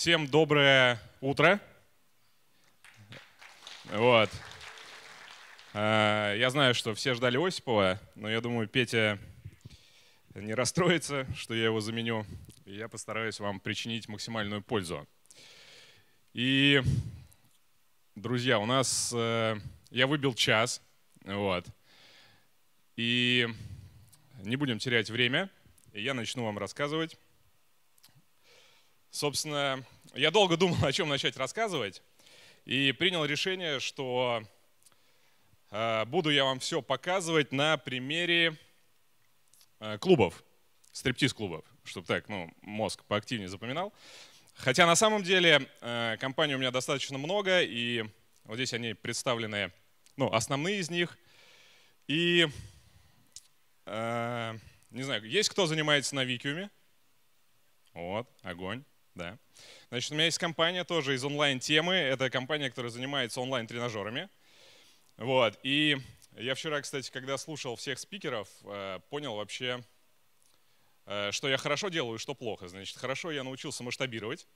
Всем доброе утро. Вот. Э, я знаю, что все ждали Осипова, но я думаю, Петя не расстроится, что я его заменю. И я постараюсь вам причинить максимальную пользу. И, друзья, у нас... Э, я выбил час. Вот. И не будем терять время. И я начну вам рассказывать Собственно, я долго думал, о чем начать рассказывать, и принял решение, что э, буду я вам все показывать на примере э, клубов, стриптиз-клубов, чтобы так, ну, мозг поактивнее запоминал. Хотя на самом деле э, компаний у меня достаточно много, и вот здесь они представлены, ну, основные из них. И, э, не знаю, есть кто занимается на Викиуме? Вот, огонь да. Значит, у меня есть компания тоже из онлайн-темы. Это компания, которая занимается онлайн-тренажерами. Вот, и я вчера, кстати, когда слушал всех спикеров, э, понял вообще, э, что я хорошо делаю и что плохо. Значит, хорошо я научился масштабировать.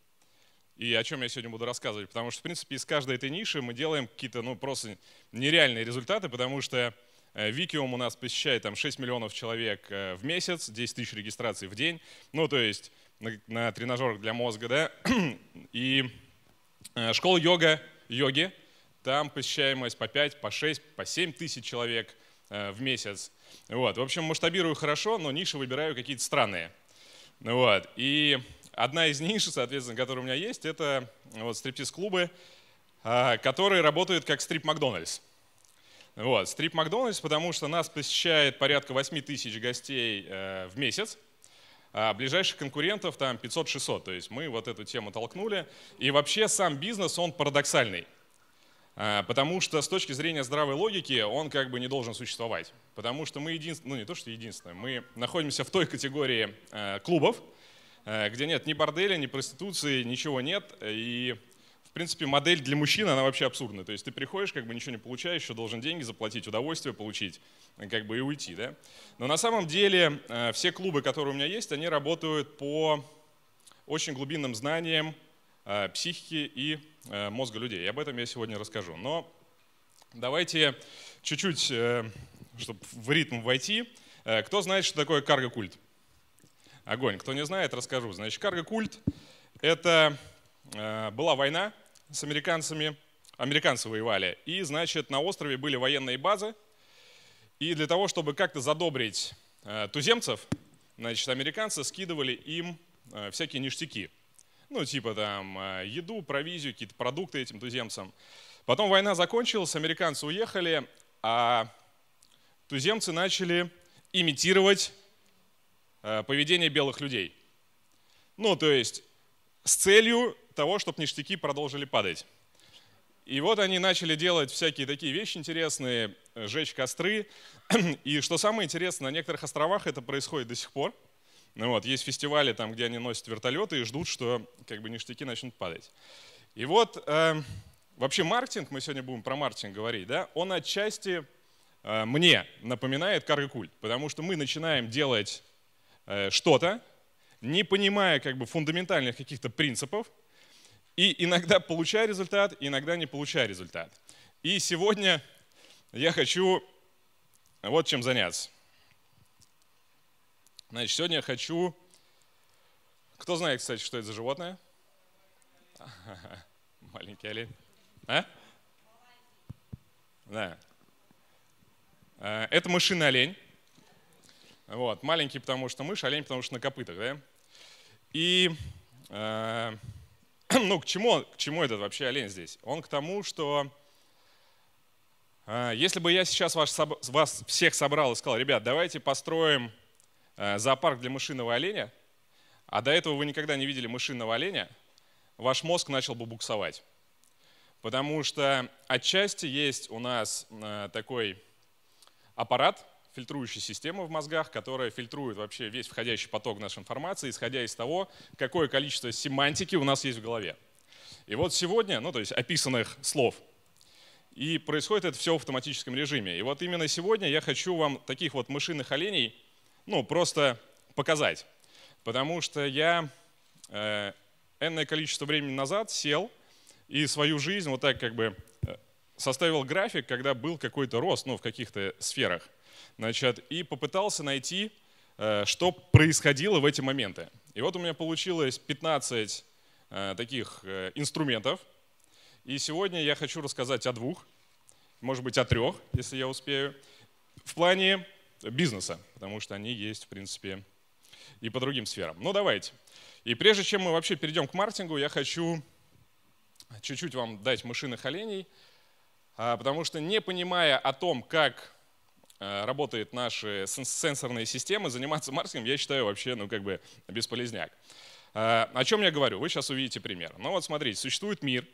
И о чем я сегодня буду рассказывать, потому что, в принципе, из каждой этой ниши мы делаем какие-то, ну, просто нереальные результаты, потому что э, Викиум у нас посещает там 6 миллионов человек в месяц, 10 тысяч регистраций в день. Ну, то есть на, на тренажерах для мозга, да, и э, школа йога, йоги, там посещаемость по 5, по 6, по 7 тысяч человек э, в месяц. Вот. В общем, масштабирую хорошо, но ниши выбираю какие-то странные. Вот. И одна из ниш, соответственно, которая у меня есть, это вот стриптиз-клубы, а, которые работают как стрип Макдональдс. Вот, стрип Макдональдс, потому что нас посещает порядка 8 тысяч гостей э, в месяц. А ближайших конкурентов там 500-600, то есть мы вот эту тему толкнули. И вообще сам бизнес, он парадоксальный. А, потому что с точки зрения здравой логики он как бы не должен существовать. Потому что мы единственное, ну не то что единственное, мы находимся в той категории а, клубов, где нет ни борделя, ни проституции, ничего нет. И принципе, модель для мужчины она вообще абсурдная. То есть ты приходишь, как бы ничего не получаешь, еще должен деньги заплатить, удовольствие получить, э, как бы и уйти, да? Но на самом деле э, все клубы, которые у меня есть, они работают по очень глубинным знаниям э, психики и мозга людей. И об этом я сегодня расскажу. Но давайте чуть-чуть, чтобы в ритм войти. Кто знает, что такое карго-культ? Огонь. Кто не знает, расскажу. Значит, карго-культ — это была война с американцами, американцы воевали, и, значит, на острове были военные базы, и для того, чтобы как-то задобрить э, туземцев, значит, американцы скидывали им э, всякие ништяки. Ну, типа там э, еду, провизию, какие-то продукты этим туземцам. Потом война закончилась, американцы уехали, а туземцы начали имитировать поведение белых людей. Ну, то есть с целью того, чтобы ништяки продолжили падать. И вот они начали делать всякие такие вещи интересные, э, жечь костры. И что самое интересное, на некоторых островах это происходит до сих пор. Ну вот, есть фестивали, там, где они носят вертолеты и ждут, что как бы ништяки начнут падать. И вот э, вообще маркетинг, мы сегодня будем про маркетинг говорить, да, он отчасти э, мне напоминает каргокульт, потому что мы начинаем делать э, что-то, не понимая как бы фундаментальных каких-то принципов, и иногда получая результат, иногда не получая результат. И сегодня я хочу вот чем заняться. Значит, сегодня я хочу... Кто знает, кстати, что это за животное? Маленький олень. А? Да. А, это мышиный олень. Вот, маленький, потому что мышь, а олень, потому что на копытах, да? И э, ну, к чему, к чему этот вообще олень здесь? Он к тому, что а, если бы я сейчас вас, вас всех собрал и сказал, ребят, давайте построим э, зоопарк для мышиного оленя, а до этого вы никогда не видели мышиного оленя, ваш мозг начал бы буксовать. Потому что отчасти есть у нас э, такой аппарат, фильтрующая система в мозгах, которая фильтрует вообще весь входящий поток нашей информации, исходя из того, какое количество семантики у нас есть в голове. И вот сегодня, ну то есть описанных слов, и происходит это все в автоматическом режиме. И вот именно сегодня я хочу вам таких вот мышиных оленей, ну просто показать. Потому что я э, энное количество времени назад сел и свою жизнь вот так как бы э, составил график, когда был какой-то рост ну, в каких-то сферах. Значит, и попытался найти, э, что происходило в эти моменты. И вот у меня получилось 15 э, таких э, инструментов. И сегодня я хочу рассказать о двух, может быть, о трех, если я успею, в плане бизнеса, потому что они есть, в принципе, и по другим сферам. Ну, давайте. И прежде чем мы вообще перейдем к маркетингу, я хочу чуть-чуть вам дать мышиных оленей, а, потому что не понимая о том, как Э, работает наши сенсорные системы, заниматься маркетингом, я считаю, вообще, ну, как бы бесполезняк. Э, о чем я говорю? Вы сейчас увидите пример. Ну вот смотрите, существует мир,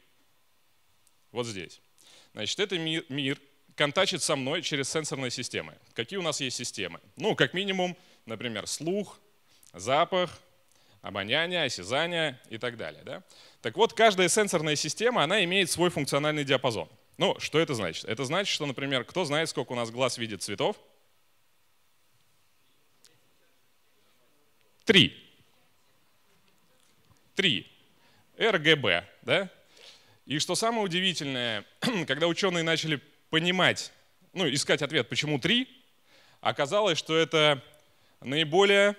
вот здесь. Значит, это мир, мир контачит со мной через сенсорные системы. Какие у нас есть системы? Ну, как минимум, например, слух, запах, обоняние, осязание и так далее. Да? Так вот, каждая сенсорная система, она имеет свой функциональный диапазон. Ну, что это значит? Это значит, что, например, кто знает, сколько у нас глаз видит цветов? Три. Три. РГБ, да? И что самое удивительное, когда ученые начали понимать, ну, искать ответ, почему три, оказалось, что это наиболее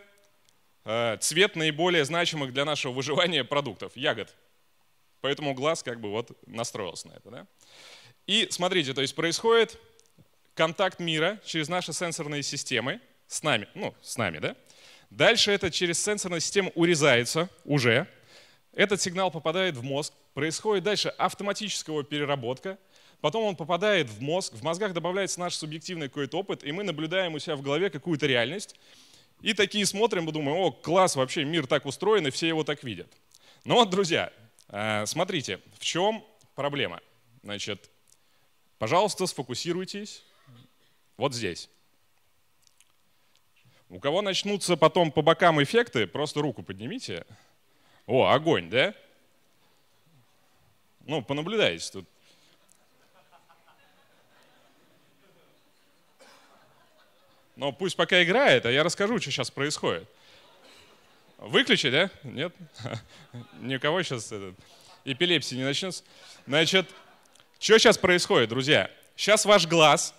э, цвет наиболее значимых для нашего выживания продуктов, ягод. Поэтому глаз как бы вот настроился на это. Да? И смотрите, то есть происходит контакт мира через наши сенсорные системы с нами, ну, с нами, да? Дальше это через сенсорную систему урезается уже. Этот сигнал попадает в мозг, происходит дальше автоматическая его переработка, потом он попадает в мозг, в мозгах добавляется наш субъективный какой-то опыт, и мы наблюдаем у себя в голове какую-то реальность, и такие смотрим мы думаем, о, класс, вообще мир так устроен, и все его так видят. Но вот, друзья, э, смотрите, в чем проблема? Значит, Пожалуйста, сфокусируйтесь вот здесь. У кого начнутся потом по бокам эффекты, просто руку поднимите. О, огонь, да? Ну, понаблюдайте тут. Но пусть пока играет, а я расскажу, что сейчас происходит. Выключи, да? Нет? Никого сейчас этот, эпилепсия не начнется. Значит, что сейчас происходит, друзья? Сейчас ваш глаз,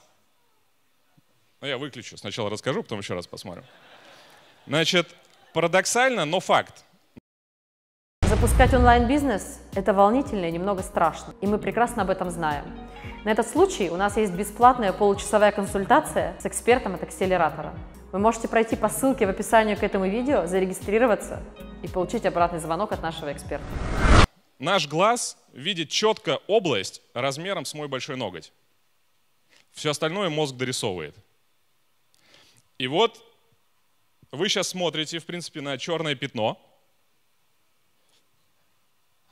ну я выключу, сначала расскажу, потом еще раз посмотрим. Значит, парадоксально, но факт. Запускать онлайн-бизнес – это волнительно и немного страшно, и мы прекрасно об этом знаем. На этот случай у нас есть бесплатная получасовая консультация с экспертом от акселератора. Вы можете пройти по ссылке в описании к этому видео, зарегистрироваться и получить обратный звонок от нашего эксперта. Наш глаз видит четко область размером с мой большой ноготь. Все остальное мозг дорисовывает. И вот вы сейчас смотрите, в принципе, на черное пятно.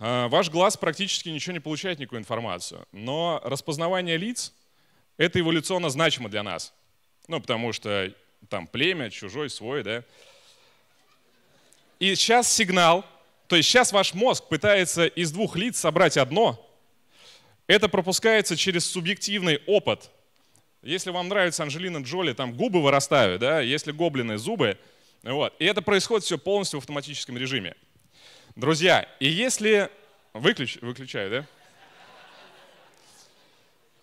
А, ваш глаз практически ничего не получает, никакую информацию. Но распознавание лиц — это эволюционно значимо для нас. Ну, потому что там племя, чужой, свой, да. И сейчас сигнал — то есть сейчас ваш мозг пытается из двух лиц собрать одно. Это пропускается через субъективный опыт. Если вам нравится Анжелина Джоли, там губы вырастают, да, если гоблины, зубы. Вот. И это происходит все полностью в автоматическом режиме. Друзья, и если... Выключ... Выключаю, да?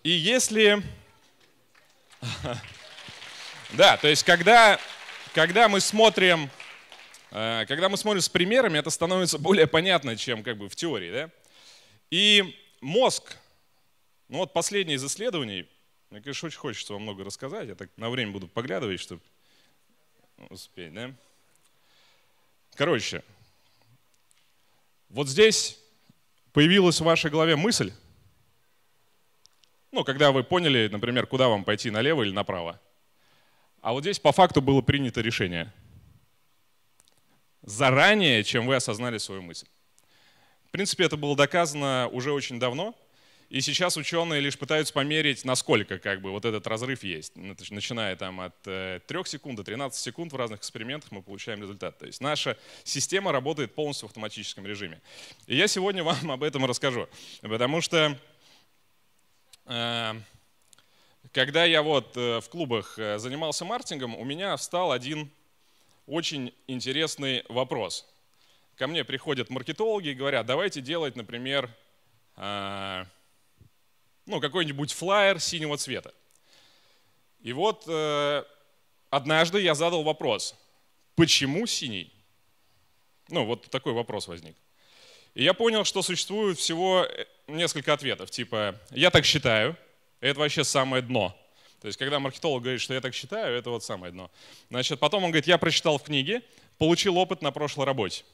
И если... Да, то есть когда, когда мы смотрим Э, когда мы смотрим с примерами, это становится более понятно, чем как бы в теории. Да? И мозг, ну вот последние из исследований, мне, конечно, очень хочется вам много рассказать, я так на время буду поглядывать, чтобы успеть, да? Короче, вот здесь появилась в вашей голове мысль, ну, когда вы поняли, например, куда вам пойти, налево или направо. А вот здесь по факту было принято решение – заранее, чем вы осознали свою мысль. В принципе, это было доказано уже очень давно, и сейчас ученые лишь пытаются померить, насколько как бы, вот этот разрыв есть. Ну, начиная там, от 3 э, секунд до 13 секунд в разных экспериментах мы получаем результат. То есть наша система работает полностью в автоматическом режиме. И я сегодня вам об этом расскажу. Потому что э, когда я вот э, в клубах э, занимался маркетингом, у меня встал один очень интересный вопрос. Ко мне приходят маркетологи и говорят, давайте делать, например, а, ну, какой-нибудь флайер синего цвета. И вот э, однажды я задал вопрос, почему синий? Ну, вот такой вопрос возник. И я понял, что существует всего э, несколько ответов, типа «я так считаю», это вообще самое дно – то есть, когда маркетолог говорит, что я так считаю, это вот самое дно. Значит, потом он говорит, я прочитал в книге, получил опыт на прошлой работе.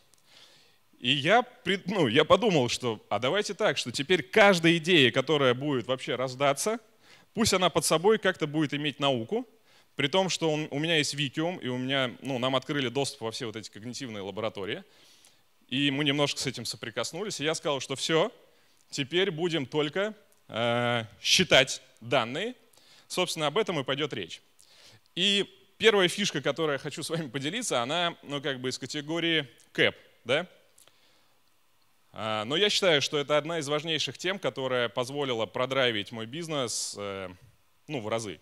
И я, ну, я подумал, что а давайте так, что теперь каждая идея, которая будет вообще раздаться, пусть она под собой как-то будет иметь науку, при том, что он, у меня есть Викиум, и у меня, ну, нам открыли доступ во все вот эти когнитивные лаборатории, и мы немножко с этим соприкоснулись, и я сказал, что все, теперь будем только э, считать данные, Собственно, об этом и пойдет речь. И первая фишка, которую я хочу с вами поделиться, она, ну, как бы из категории CAP, да? А, но я считаю, что это одна из важнейших тем, которая позволила продравить мой бизнес, э, ну, в разы.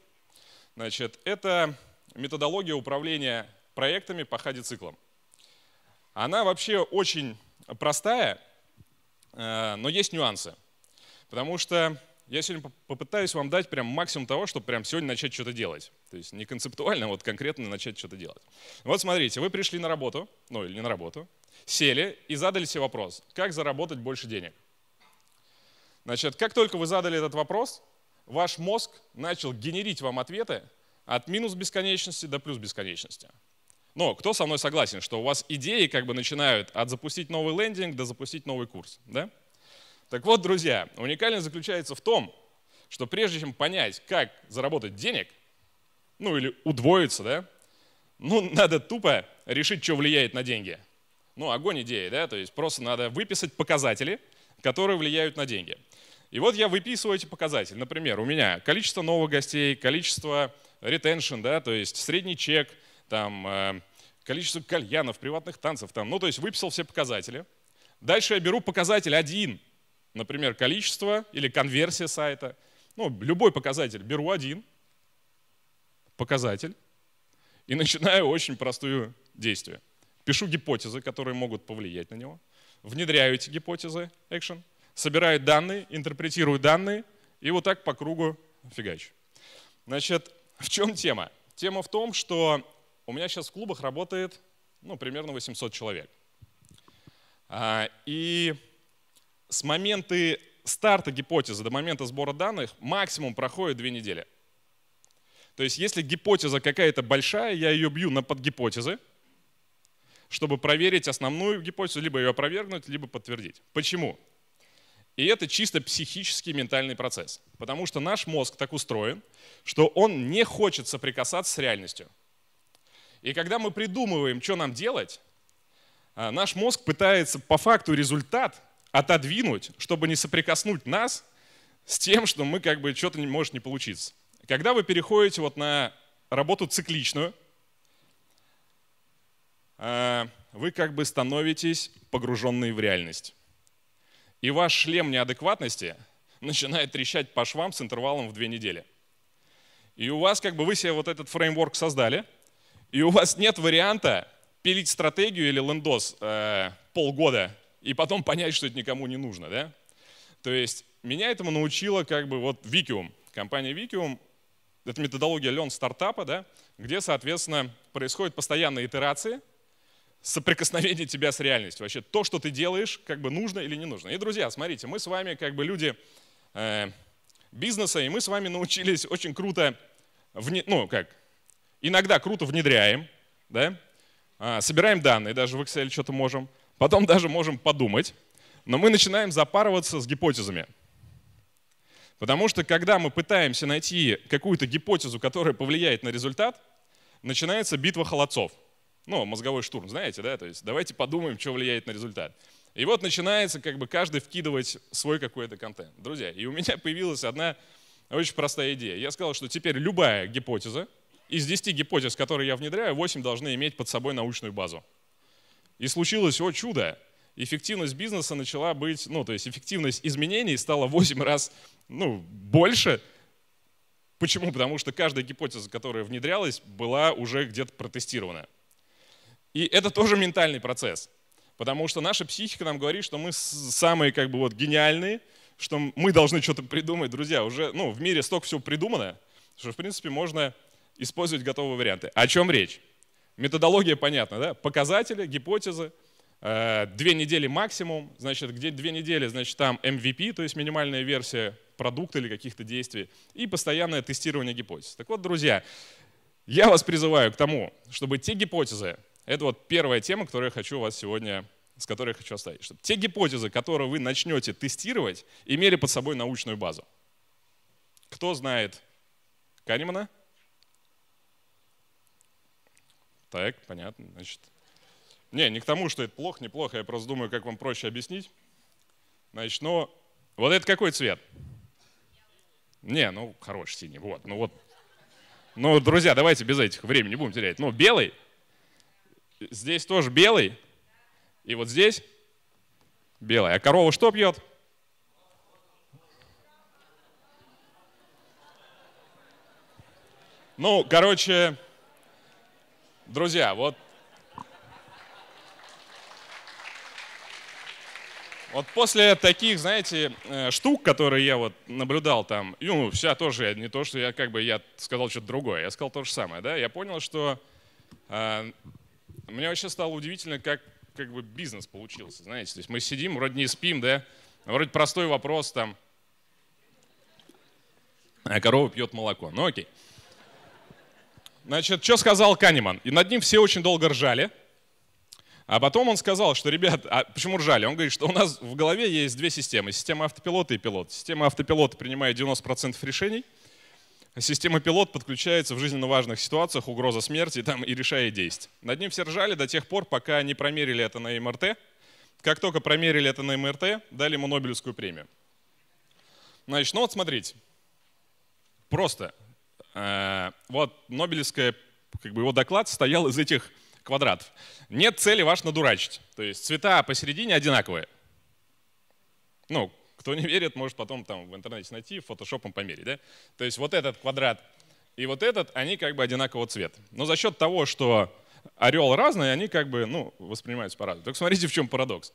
Значит, это методология управления проектами по хади-циклам. Она вообще очень простая, э, но есть нюансы. Потому что я сегодня попытаюсь вам дать прям максимум того, чтобы прям сегодня начать что-то делать. То есть не концептуально, а вот конкретно начать что-то делать. Вот смотрите, вы пришли на работу, ну или не на работу, сели и задали себе вопрос, как заработать больше денег. Значит, как только вы задали этот вопрос, ваш мозг начал генерить вам ответы от минус бесконечности до плюс бесконечности. Но кто со мной согласен, что у вас идеи как бы начинают от запустить новый лендинг до запустить новый курс, да? Так вот, друзья, уникальность заключается в том, что прежде чем понять, как заработать денег, ну или удвоиться, да, ну надо тупо решить, что влияет на деньги. Ну, огонь идеи, да, то есть просто надо выписать показатели, которые влияют на деньги. И вот я выписываю эти показатели. Например, у меня количество новых гостей, количество ретеншн, да, то есть средний чек, там, э, количество кальянов, приватных танцев, там, ну, то есть выписал все показатели. Дальше я беру показатель один – Например, количество или конверсия сайта. Ну, любой показатель. Беру один показатель и начинаю очень простую действие. Пишу гипотезы, которые могут повлиять на него. Внедряю эти гипотезы, action. Собираю данные, интерпретирую данные и вот так по кругу фигачу. Значит, в чем тема? Тема в том, что у меня сейчас в клубах работает ну, примерно 800 человек. А, и с момента старта гипотезы до момента сбора данных максимум проходит две недели. То есть если гипотеза какая-то большая, я ее бью на подгипотезы, чтобы проверить основную гипотезу, либо ее опровергнуть, либо подтвердить. Почему? И это чисто психический ментальный процесс. Потому что наш мозг так устроен, что он не хочет соприкасаться с реальностью. И когда мы придумываем, что нам делать, а, наш мозг пытается по факту результат отодвинуть, чтобы не соприкоснуть нас с тем, что мы как бы что-то не может не получиться. Когда вы переходите вот на работу цикличную, э, вы как бы становитесь погруженные в реальность. И ваш шлем неадекватности начинает трещать по швам с интервалом в две недели. И у вас как бы вы себе вот этот фреймворк создали, и у вас нет варианта пилить стратегию или лендос э, полгода и потом понять, что это никому не нужно, да? То есть меня этому научила как бы вот Викиум, компания Викиум, это методология лен стартапа, да, где, соответственно, происходят постоянные итерации, соприкосновение тебя с реальностью. Вообще то, что ты делаешь, как бы нужно или не нужно. И, друзья, смотрите, мы с вами как бы люди э, бизнеса, и мы с вами научились очень круто, вне, ну как, иногда круто внедряем, да, а, собираем данные, даже в Excel что-то можем – потом даже можем подумать, но мы начинаем запарываться с гипотезами. Потому что когда мы пытаемся найти какую-то гипотезу, которая повлияет на результат, начинается битва холодцов. Ну, мозговой штурм, знаете, да? То есть давайте подумаем, что влияет на результат. И вот начинается как бы каждый вкидывать свой какой-то контент. Друзья, и у меня появилась одна очень простая идея. Я сказал, что теперь любая гипотеза, из 10 гипотез, которые я внедряю, 8 должны иметь под собой научную базу. И случилось, о чудо, эффективность бизнеса начала быть, ну, то есть эффективность изменений стала 8 раз, ну, больше. Почему? Потому что каждая гипотеза, которая внедрялась, была уже где-то протестирована. И это тоже ментальный процесс. Потому что наша психика нам говорит, что мы самые как бы вот гениальные, что мы должны что-то придумать. Друзья, уже ну, в мире столько всего придумано, что в принципе можно использовать готовые варианты. О чем речь? Методология понятна, да? Показатели, гипотезы, э, две недели максимум, значит, где две недели, значит, там MVP, то есть минимальная версия продукта или каких-то действий, и постоянное тестирование гипотез. Так вот, друзья, я вас призываю к тому, чтобы те гипотезы, это вот первая тема, которую я хочу вас сегодня, с которой я хочу оставить, чтобы те гипотезы, которые вы начнете тестировать, имели под собой научную базу. Кто знает Канемана? Так, понятно, значит. Не, не к тому, что это плохо, неплохо, я просто думаю, как вам проще объяснить. Значит, ну, вот это какой цвет? Не, ну, хороший синий, вот, ну вот. Ну, друзья, давайте без этих, времени будем терять. Ну, белый, здесь тоже белый, и вот здесь белый. А корова что пьет? Ну, короче, Друзья, вот Вот после таких, знаете, э, штук, которые я вот наблюдал там, ну, вся тоже, не то, что я как бы, я сказал что-то другое, я сказал то же самое, да, я понял, что э, мне вообще стало удивительно, как, как бы бизнес получился, знаете, то есть мы сидим, вроде не спим, да, вроде простой вопрос там, а корова пьет молоко, ну окей. Значит, что сказал Канеман? И над ним все очень долго ржали. А потом он сказал, что, ребят, а почему ржали? Он говорит, что у нас в голове есть две системы. Система автопилота и пилот. Система автопилота принимает 90% решений. система пилот подключается в жизненно важных ситуациях, угроза смерти там, и решает действия. Над ним все ржали до тех пор, пока не промерили это на МРТ. Как только промерили это на МРТ, дали ему Нобелевскую премию. Значит, ну вот смотрите. Просто Э, вот Нобелевская, как бы его доклад состоял из этих квадратов. Нет цели ваш надурачить. То есть цвета посередине одинаковые. Ну, кто не верит, может потом там в интернете найти, фотошопом померить. Да? То есть вот этот квадрат и вот этот, они как бы одинакового цвета. Но за счет того, что орел разный, они как бы ну, воспринимаются по-разному. Так смотрите, в чем парадокс.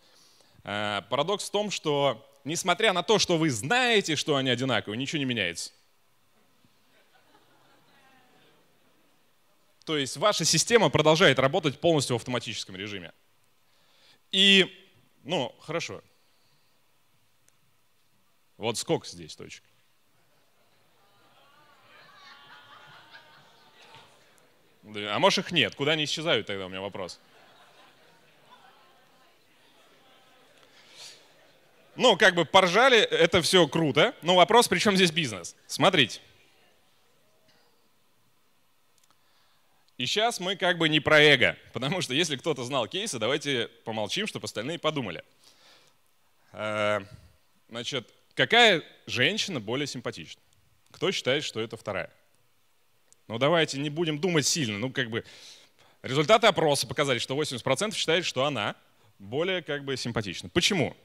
Э, парадокс в том, что несмотря на то, что вы знаете, что они одинаковые, ничего не меняется. То есть ваша система продолжает работать полностью в автоматическом режиме. И, ну, хорошо. Вот сколько здесь точек? А может их нет? Куда они исчезают тогда, у меня вопрос. Ну, как бы поржали, это все круто. Но вопрос, при чем здесь бизнес? Смотрите. И сейчас мы как бы не про эго, потому что если кто-то знал кейсы, давайте помолчим, чтобы остальные подумали. А, значит, какая женщина более симпатична? Кто считает, что это вторая? Ну давайте не будем думать сильно, ну как бы результаты опроса показали, что 80% считают, что она более как бы симпатична. Почему?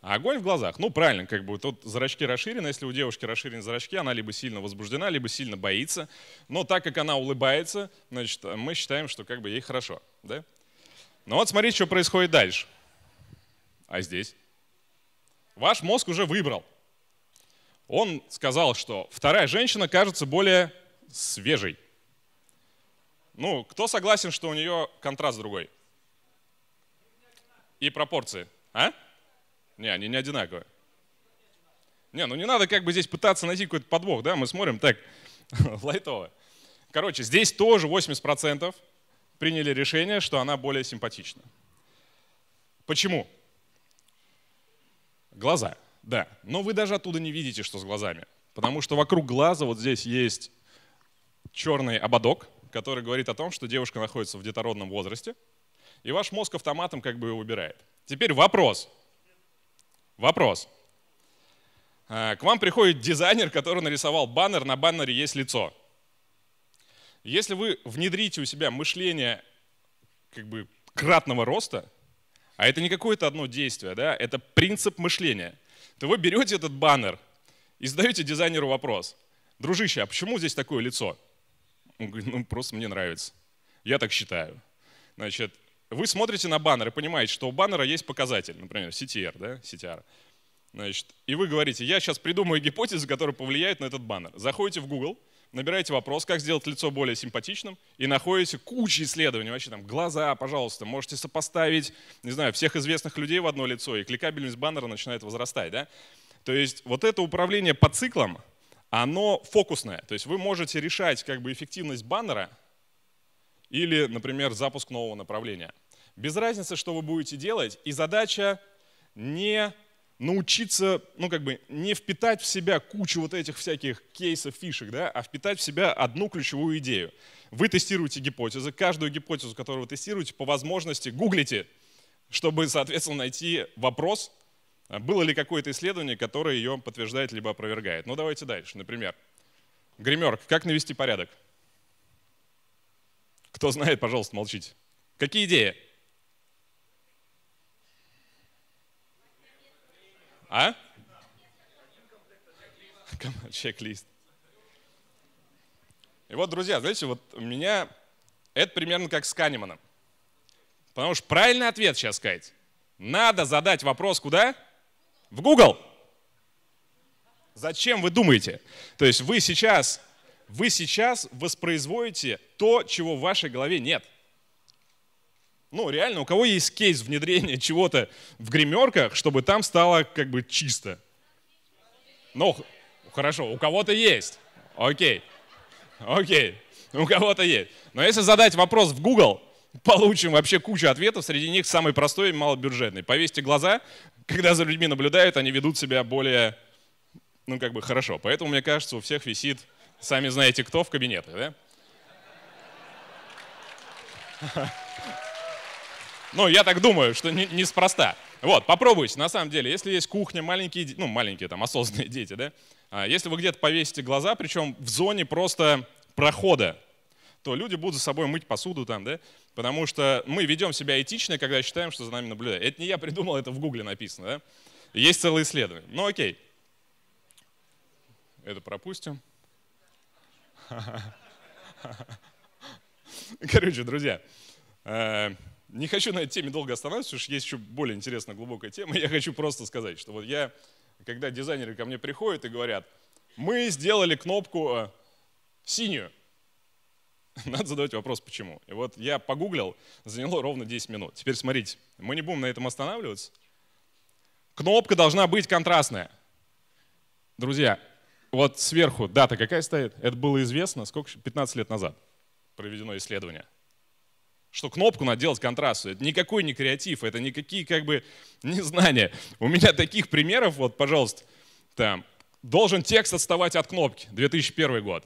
А огонь в глазах, ну правильно, как бы тут зрачки расширены, если у девушки расширены зрачки, она либо сильно возбуждена, либо сильно боится, но так как она улыбается, значит, мы считаем, что как бы ей хорошо, да? Ну вот смотрите, что происходит дальше. А здесь? Ваш мозг уже выбрал. Он сказал, что вторая женщина кажется более свежей. Ну, кто согласен, что у нее контраст другой? И пропорции, а? Не, они не одинаковые. Не, ну не надо как бы здесь пытаться найти какой-то подвох, да, мы смотрим так, лайтово. Короче, здесь тоже 80% приняли решение, что она более симпатична. Почему? Глаза, да. Но вы даже оттуда не видите, что с глазами. Потому что вокруг глаза вот здесь есть черный ободок, который говорит о том, что девушка находится в детородном возрасте, и ваш мозг автоматом как бы его выбирает. Теперь вопрос. Вопрос. Э, к вам приходит дизайнер, который нарисовал баннер, на баннере есть лицо. Если вы внедрите у себя мышление как бы кратного роста, а это не какое-то одно действие, да, это принцип мышления, то вы берете этот баннер и задаете дизайнеру вопрос, дружище, а почему здесь такое лицо? Он говорит, ну просто мне нравится, я так считаю. Значит, вы смотрите на баннер и понимаете, что у баннера есть показатель, например, CTR, да, CTR. Значит, и вы говорите, я сейчас придумаю гипотезу, которая повлияет на этот баннер. Заходите в Google, набираете вопрос, как сделать лицо более симпатичным, и находите кучу исследований, вообще там глаза, пожалуйста, можете сопоставить, не знаю, всех известных людей в одно лицо, и кликабельность баннера начинает возрастать, да? То есть вот это управление по циклам, оно фокусное. То есть вы можете решать как бы эффективность баннера или, например, запуск нового направления. Без разницы, что вы будете делать, и задача не научиться, ну как бы не впитать в себя кучу вот этих всяких кейсов, фишек, да, а впитать в себя одну ключевую идею. Вы тестируете гипотезы, каждую гипотезу, которую вы тестируете, по возможности гуглите, чтобы, соответственно, найти вопрос, а, было ли какое-то исследование, которое ее подтверждает либо опровергает. Ну давайте дальше, например. Гримерка. Как навести порядок? Кто знает, пожалуйста, молчите. Какие идеи? А? Чек-лист. И вот, друзья, знаете, вот у меня это примерно как с Канеманом. Потому что правильный ответ сейчас сказать. Надо задать вопрос куда? В Google. Зачем вы думаете? То есть вы сейчас вы сейчас воспроизводите то, чего в вашей голове нет. Ну, реально, у кого есть кейс внедрения чего-то в гримерках, чтобы там стало как бы чисто? Ну, хорошо, у кого-то есть. Окей. Окей. У кого-то есть. Но если задать вопрос в Google, получим вообще кучу ответов. Среди них самый простой и малобюджетный. Повесьте глаза, когда за людьми наблюдают, они ведут себя более, ну, как бы хорошо. Поэтому, мне кажется, у всех висит Сами знаете, кто в кабинеты, да? Ну, я так думаю, что не, неспроста. Вот, попробуйте, на самом деле, если есть кухня, маленькие, ну, маленькие там, осознанные дети, да, а, если вы где-то повесите глаза, причем в зоне просто прохода, то люди будут за собой мыть посуду там, да, потому что мы ведем себя этично, когда считаем, что за нами наблюдают. Это не я придумал, это в Гугле написано, да. Есть целое исследование. Ну, окей. Это пропустим. Короче, друзья, э, не хочу на этой теме долго останавливаться, потому что есть еще более интересная глубокая тема. Я хочу просто сказать, что вот я, когда дизайнеры ко мне приходят и говорят, мы сделали кнопку э, синюю, надо задавать вопрос, почему. И вот я погуглил, заняло ровно 10 минут. Теперь смотрите, мы не будем на этом останавливаться. Кнопка должна быть контрастная. Друзья, вот сверху дата какая стоит? Это было известно сколько? 15 лет назад проведено исследование. Что кнопку надо делать контрастную. Это никакой не креатив, это никакие как бы незнания. У меня таких примеров, вот, пожалуйста, там, должен текст отставать от кнопки, 2001 год.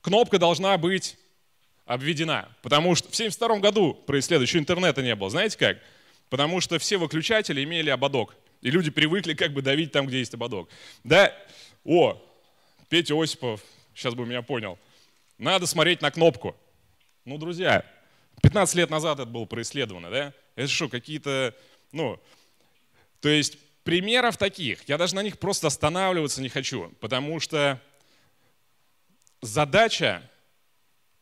Кнопка должна быть обведена, потому что в 72 году про исследование интернета не было. Знаете как? Потому что все выключатели имели ободок, и люди привыкли как бы давить там, где есть ободок. Да, о, Петя Осипов, сейчас бы меня понял, надо смотреть на кнопку. Ну, друзья, 15 лет назад это было происследовано, да? Это что, какие-то, ну, то есть примеров таких, я даже на них просто останавливаться не хочу, потому что задача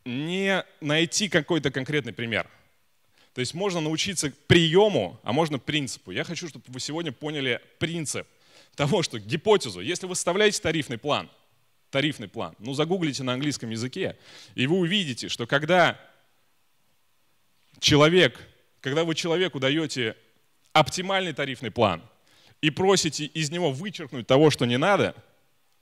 не найти какой-то конкретный пример. То есть можно научиться приему, а можно принципу. Я хочу, чтобы вы сегодня поняли принцип того, что гипотезу, если вы составляете тарифный план – тарифный план. Ну, загуглите на английском языке, и вы увидите, что когда человек, когда вы человеку даете оптимальный тарифный план и просите из него вычеркнуть того, что не надо,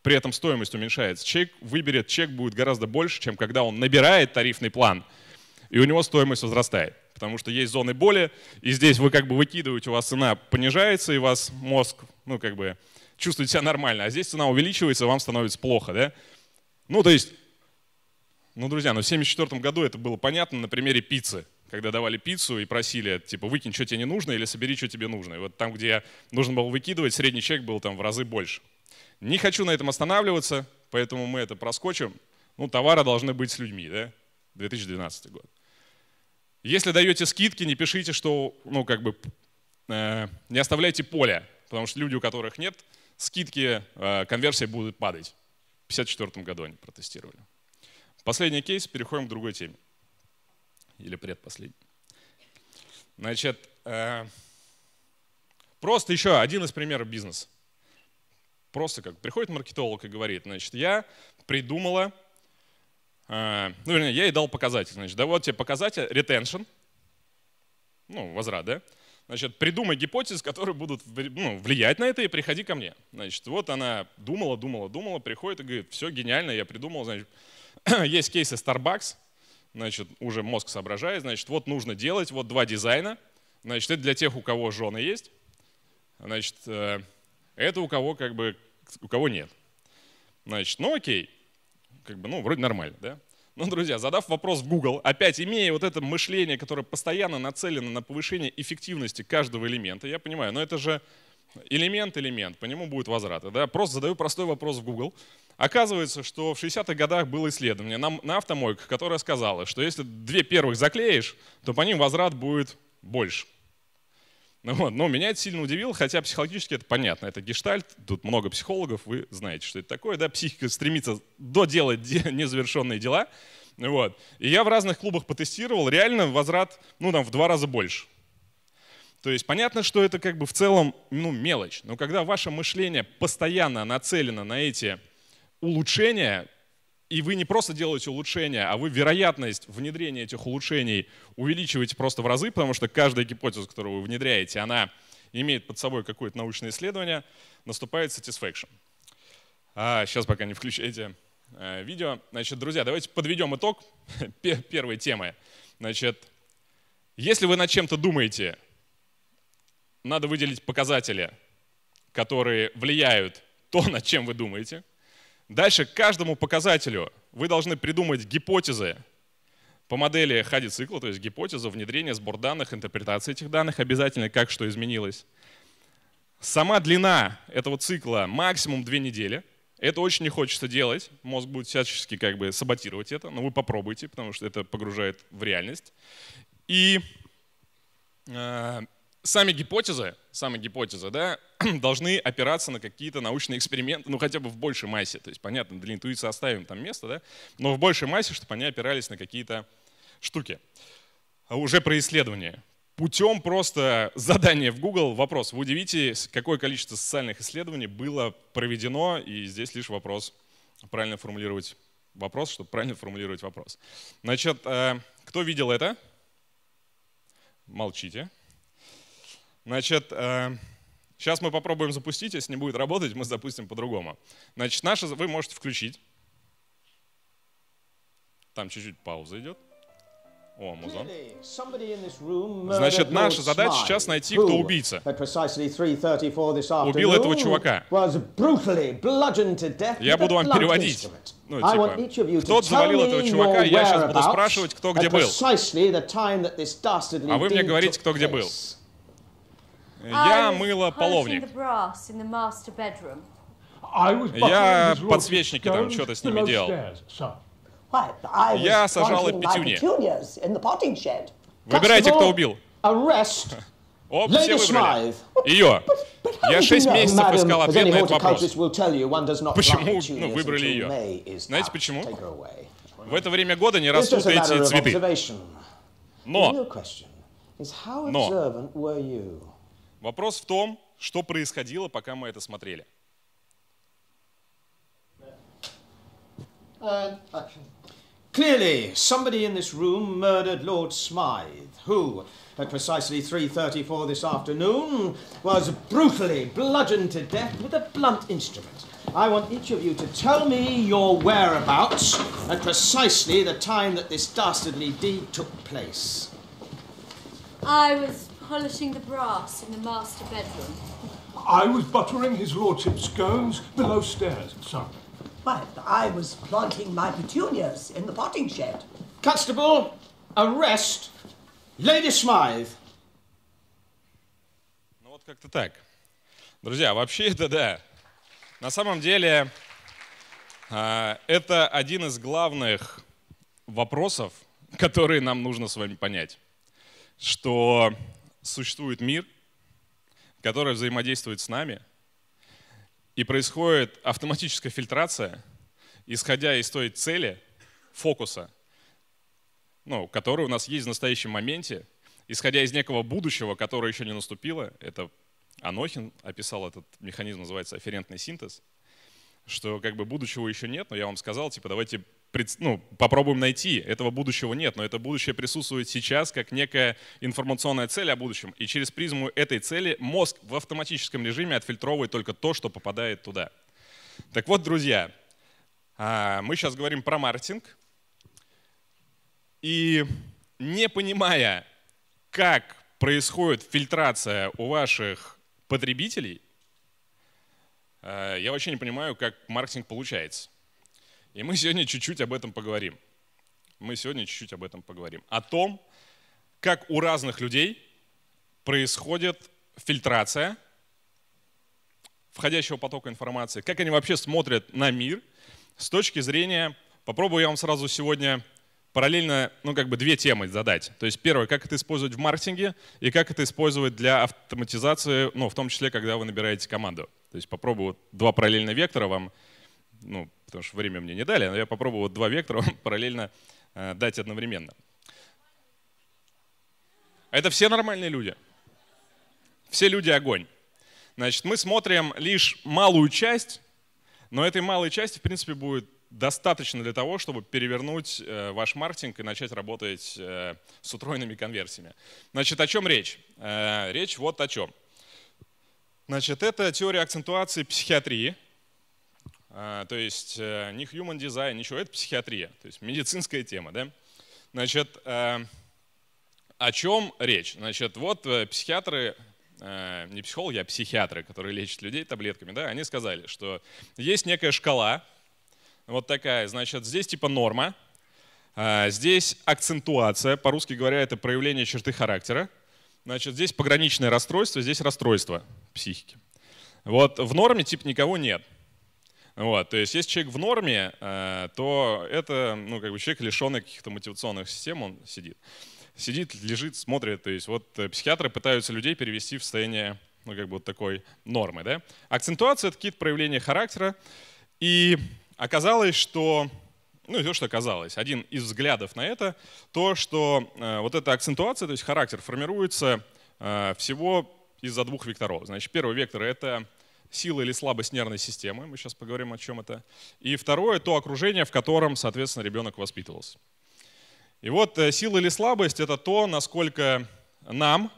при этом стоимость уменьшается. Чек выберет, чек будет гораздо больше, чем когда он набирает тарифный план, и у него стоимость возрастает. Потому что есть зоны боли, и здесь вы как бы выкидываете, у вас цена понижается, и у вас мозг, ну как бы чувствуете себя нормально, а здесь цена увеличивается, вам становится плохо, да? Ну, то есть, ну, друзья, ну, в 1974 году это было понятно на примере пиццы, когда давали пиццу и просили, типа, выкинь, что тебе не нужно, или собери, что тебе нужно. И вот там, где нужно было выкидывать, средний чек был там в разы больше. Не хочу на этом останавливаться, поэтому мы это проскочим. Ну, товары должны быть с людьми, да? 2012 год. Если даете скидки, не пишите, что, ну, как бы, э, не оставляйте поля, потому что люди, у которых нет скидки, э, конверсии будут падать. В 1954 году они протестировали. Последний кейс, переходим к другой теме. Или предпоследний. Значит, э, просто еще один из примеров бизнеса. Просто как приходит маркетолог и говорит, значит, я придумала, э, ну, вернее, я ей дал показатель. Значит, да вот тебе показатель, ретеншн, ну, возврат, да? Значит, придумай гипотезы, которые будут ну, влиять на это, и приходи ко мне. Значит, вот она думала, думала, думала, приходит и говорит, все гениально, я придумал, значит, есть кейсы Starbucks, значит, уже мозг соображает, значит, вот нужно делать, вот два дизайна, значит, это для тех, у кого жены есть, значит, э, это у кого как бы, у кого нет. Значит, ну окей, как бы, ну, вроде нормально, да? Ну, друзья, задав вопрос в Google, опять имея вот это мышление, которое постоянно нацелено на повышение эффективности каждого элемента, я понимаю, но это же элемент, элемент, по нему будет возврат. Да? Просто задаю простой вопрос в Google. Оказывается, что в 60-х годах было исследование на, на автомойках, которое сказало, что если две первых заклеишь, то по ним возврат будет больше. Ну Вот. Но меня это сильно удивило, хотя психологически это понятно. Это гештальт, тут много психологов, вы знаете, что это такое. Да? Психика стремится доделать незавершенные дела. Вот. И я в разных клубах потестировал, реально возврат ну, там, в два раза больше. То есть понятно, что это как бы в целом ну, мелочь, но когда ваше мышление постоянно нацелено на эти улучшения, и вы не просто делаете улучшения, а вы вероятность внедрения этих улучшений увеличиваете просто в разы, потому что каждая гипотеза, которую вы внедряете, она имеет под собой какое-то научное исследование, наступает satisfaction. А, сейчас пока не включайте э, видео. Значит, друзья, давайте подведем итог первой темы. Значит, если вы над чем-то думаете, надо выделить показатели, которые влияют то, над чем вы думаете – Дальше к каждому показателю вы должны придумать гипотезы по модели хади-цикла, то есть гипотезу внедрения, сбор данных, интерпретации этих данных, обязательно как что изменилось. Сама длина этого цикла максимум две недели. Это очень не хочется делать. Мозг будет всячески как бы саботировать это, но вы попробуйте, потому что это погружает в реальность. И э, сами гипотезы, сами гипотезы, да, должны опираться на какие-то научные эксперименты, ну хотя бы в большей массе. То есть, понятно, для интуиции оставим там место, да? но в большей массе, чтобы они опирались на какие-то штуки. А уже про исследования. Путем просто задания в Google вопрос. Вы удивитесь, какое количество социальных исследований было проведено, и здесь лишь вопрос, правильно формулировать вопрос, чтобы правильно формулировать вопрос. Значит, э, кто видел это? Молчите. Значит, э, Сейчас мы попробуем запустить, если не будет работать, мы запустим по-другому. Значит, наша вы можете включить. Там чуть-чуть пауза идет. О, музон. Значит, наша задача сейчас найти, кто убийца. Убил этого чувака. Я буду вам переводить. Ну, типа, кто завалил этого чувака, я сейчас буду спрашивать, а кто где был. А вы мне говорите, кто где был. Я мыла половник. Я подсвечники там что-то с ними делал. Я сажала петюни. Выбирайте, кто убил. Оп, все выбрали. Ее. Я шесть месяцев искал ответ на этот вопрос. Почему ну, выбрали ее? Знаете почему? В это время года не растут эти цветы. Но, но, Вопрос в том, что происходило, пока мы это смотрели. Uh, clearly, somebody in this room murdered Lord Smythe, who, at precisely 3.34 this afternoon, was brutally bludgeoned to death with a blunt instrument. I want each of you to tell me your whereabouts at precisely the time that this dastardly deed took place. I was polishing the brass in the master bedroom. I was buttering his lordship's scones below stairs, sir. But I was planting my petunias in the potting shed. Constable, arrest Lady Smythe. Ну вот как-то так. Друзья, вообще это да. На самом деле, это один из главных вопросов, которые нам нужно с вами понять. Что существует мир, который взаимодействует с нами, и происходит автоматическая фильтрация, исходя из той цели, фокуса, ну, который у нас есть в настоящем моменте, исходя из некого будущего, которое еще не наступило. Это Анохин описал этот механизм, называется афферентный синтез, что как бы будущего еще нет, но я вам сказал, типа давайте ну, попробуем найти. Этого будущего нет, но это будущее присутствует сейчас как некая информационная цель о будущем. И через призму этой цели мозг в автоматическом режиме отфильтровывает только то, что попадает туда. Так вот, друзья, а, мы сейчас говорим про маркетинг. И не понимая, как происходит фильтрация у ваших потребителей, а, я вообще не понимаю, как маркетинг получается. И мы сегодня чуть-чуть об этом поговорим. Мы сегодня чуть-чуть об этом поговорим. О том, как у разных людей происходит фильтрация входящего потока информации, как они вообще смотрят на мир с точки зрения, попробую я вам сразу сегодня параллельно, ну, как бы две темы задать. То есть первое, как это использовать в маркетинге и как это использовать для автоматизации, ну, в том числе, когда вы набираете команду. То есть попробую два параллельных вектора вам ну, потому что время мне не дали, но я попробовал два вектора параллельно э, дать одновременно. А это все нормальные люди. Все люди огонь. Значит, мы смотрим лишь малую часть, но этой малой части, в принципе, будет достаточно для того, чтобы перевернуть э, ваш маркетинг и начать работать э, с утроенными конверсиями. Значит, о чем речь? Речь вот о чем. Значит, это теория акцентуации психиатрии, а, то есть э, не human design, ничего, это психиатрия, то есть медицинская тема, да. Значит, э, о чем речь? Значит, вот э, психиатры, не психологи, а психиатры, которые лечат людей таблетками, да, они сказали, что есть некая шкала, вот такая, значит, здесь типа норма, а, здесь акцентуация, по-русски говоря, это проявление черты характера, значит, здесь пограничное расстройство, здесь расстройство психики. Вот в норме типа никого нет. Вот, то есть, если человек в норме, э, то это, ну, как бы человек лишенный каких-то мотивационных систем, он сидит. Сидит, лежит, смотрит. То есть, вот э, психиатры пытаются людей перевести в состояние, ну, как бы вот такой нормы, да. Акцентуация — это какие-то проявления характера. И оказалось, что ну и то, что оказалось. Один из взглядов на это, то, что э, вот эта акцентуация, то есть характер, формируется э, всего из-за двух векторов. Значит, первый вектор — это сила или слабость нервной системы, мы сейчас поговорим о чем это. И второе, то окружение, в котором, соответственно, ребенок воспитывался. И вот э, сила или слабость – это то, насколько нам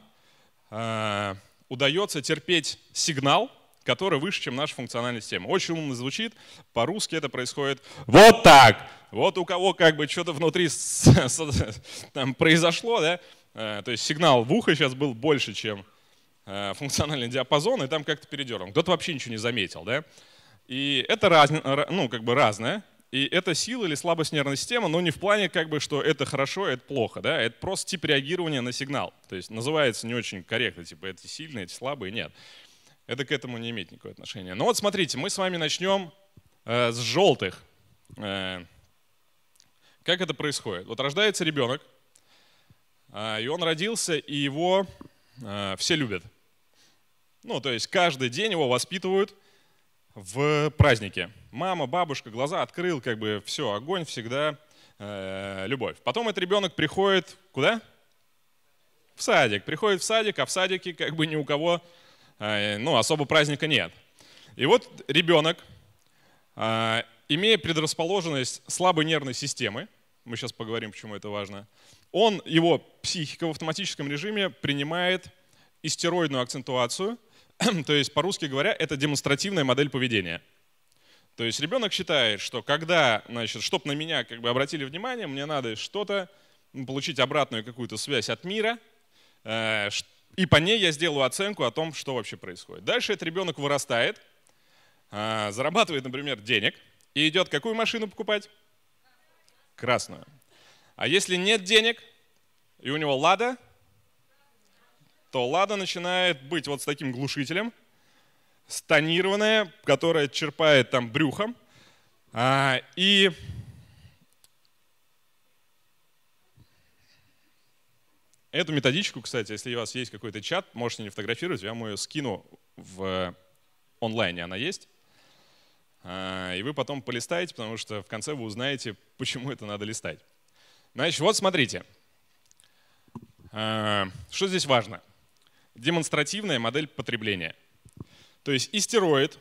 э, удается терпеть сигнал, который выше, чем наша функциональная система. Очень умно звучит, по-русски это происходит вот так. Вот у кого как бы что-то внутри там произошло, да? Э, то есть сигнал в ухо сейчас был больше, чем Э, функциональный диапазон, и там как-то передернул. Кто-то вообще ничего не заметил, да? И это раз, ну, как бы разное, и это сила или слабость нервной системы, но не в плане, как бы, что это хорошо, это плохо, да, это просто тип реагирования на сигнал. То есть называется не очень корректно, типа это сильные, эти слабые, нет. Это к этому не имеет никакого отношения. Но вот смотрите, мы с вами начнем э, с желтых. Э, как это происходит? Вот рождается ребенок, э, а, и он родился, и его э, все любят – ну, то есть каждый день его воспитывают в празднике. Мама, бабушка, глаза открыл, как бы все, огонь всегда, э, любовь. Потом этот ребенок приходит куда? В садик. Приходит в садик, а в садике как бы ни у кого, э, ну, особо праздника нет. И вот ребенок, э, имея предрасположенность слабой нервной системы, мы сейчас поговорим, почему это важно, он, его психика в автоматическом режиме принимает истероидную акцентуацию – То есть, по-русски говоря, это демонстративная модель поведения. То есть ребенок считает, что когда, значит, чтоб на меня как бы обратили внимание, мне надо что-то, получить обратную какую-то связь от мира, э, и по ней я сделаю оценку о том, что вообще происходит. Дальше этот ребенок вырастает, э, зарабатывает, например, денег, и идет какую машину покупать? Красную. А если нет денег, и у него лада, то лада начинает быть вот с таким глушителем, станированная, которая черпает там брюхом. А, и эту методичку, кстати, если у вас есть какой-то чат, можете не фотографировать, я вам ее скину в э, онлайне, она есть. А, и вы потом полистаете, потому что в конце вы узнаете, почему это надо листать. Значит, вот смотрите. А, что здесь важно? демонстративная модель потребления. То есть истероид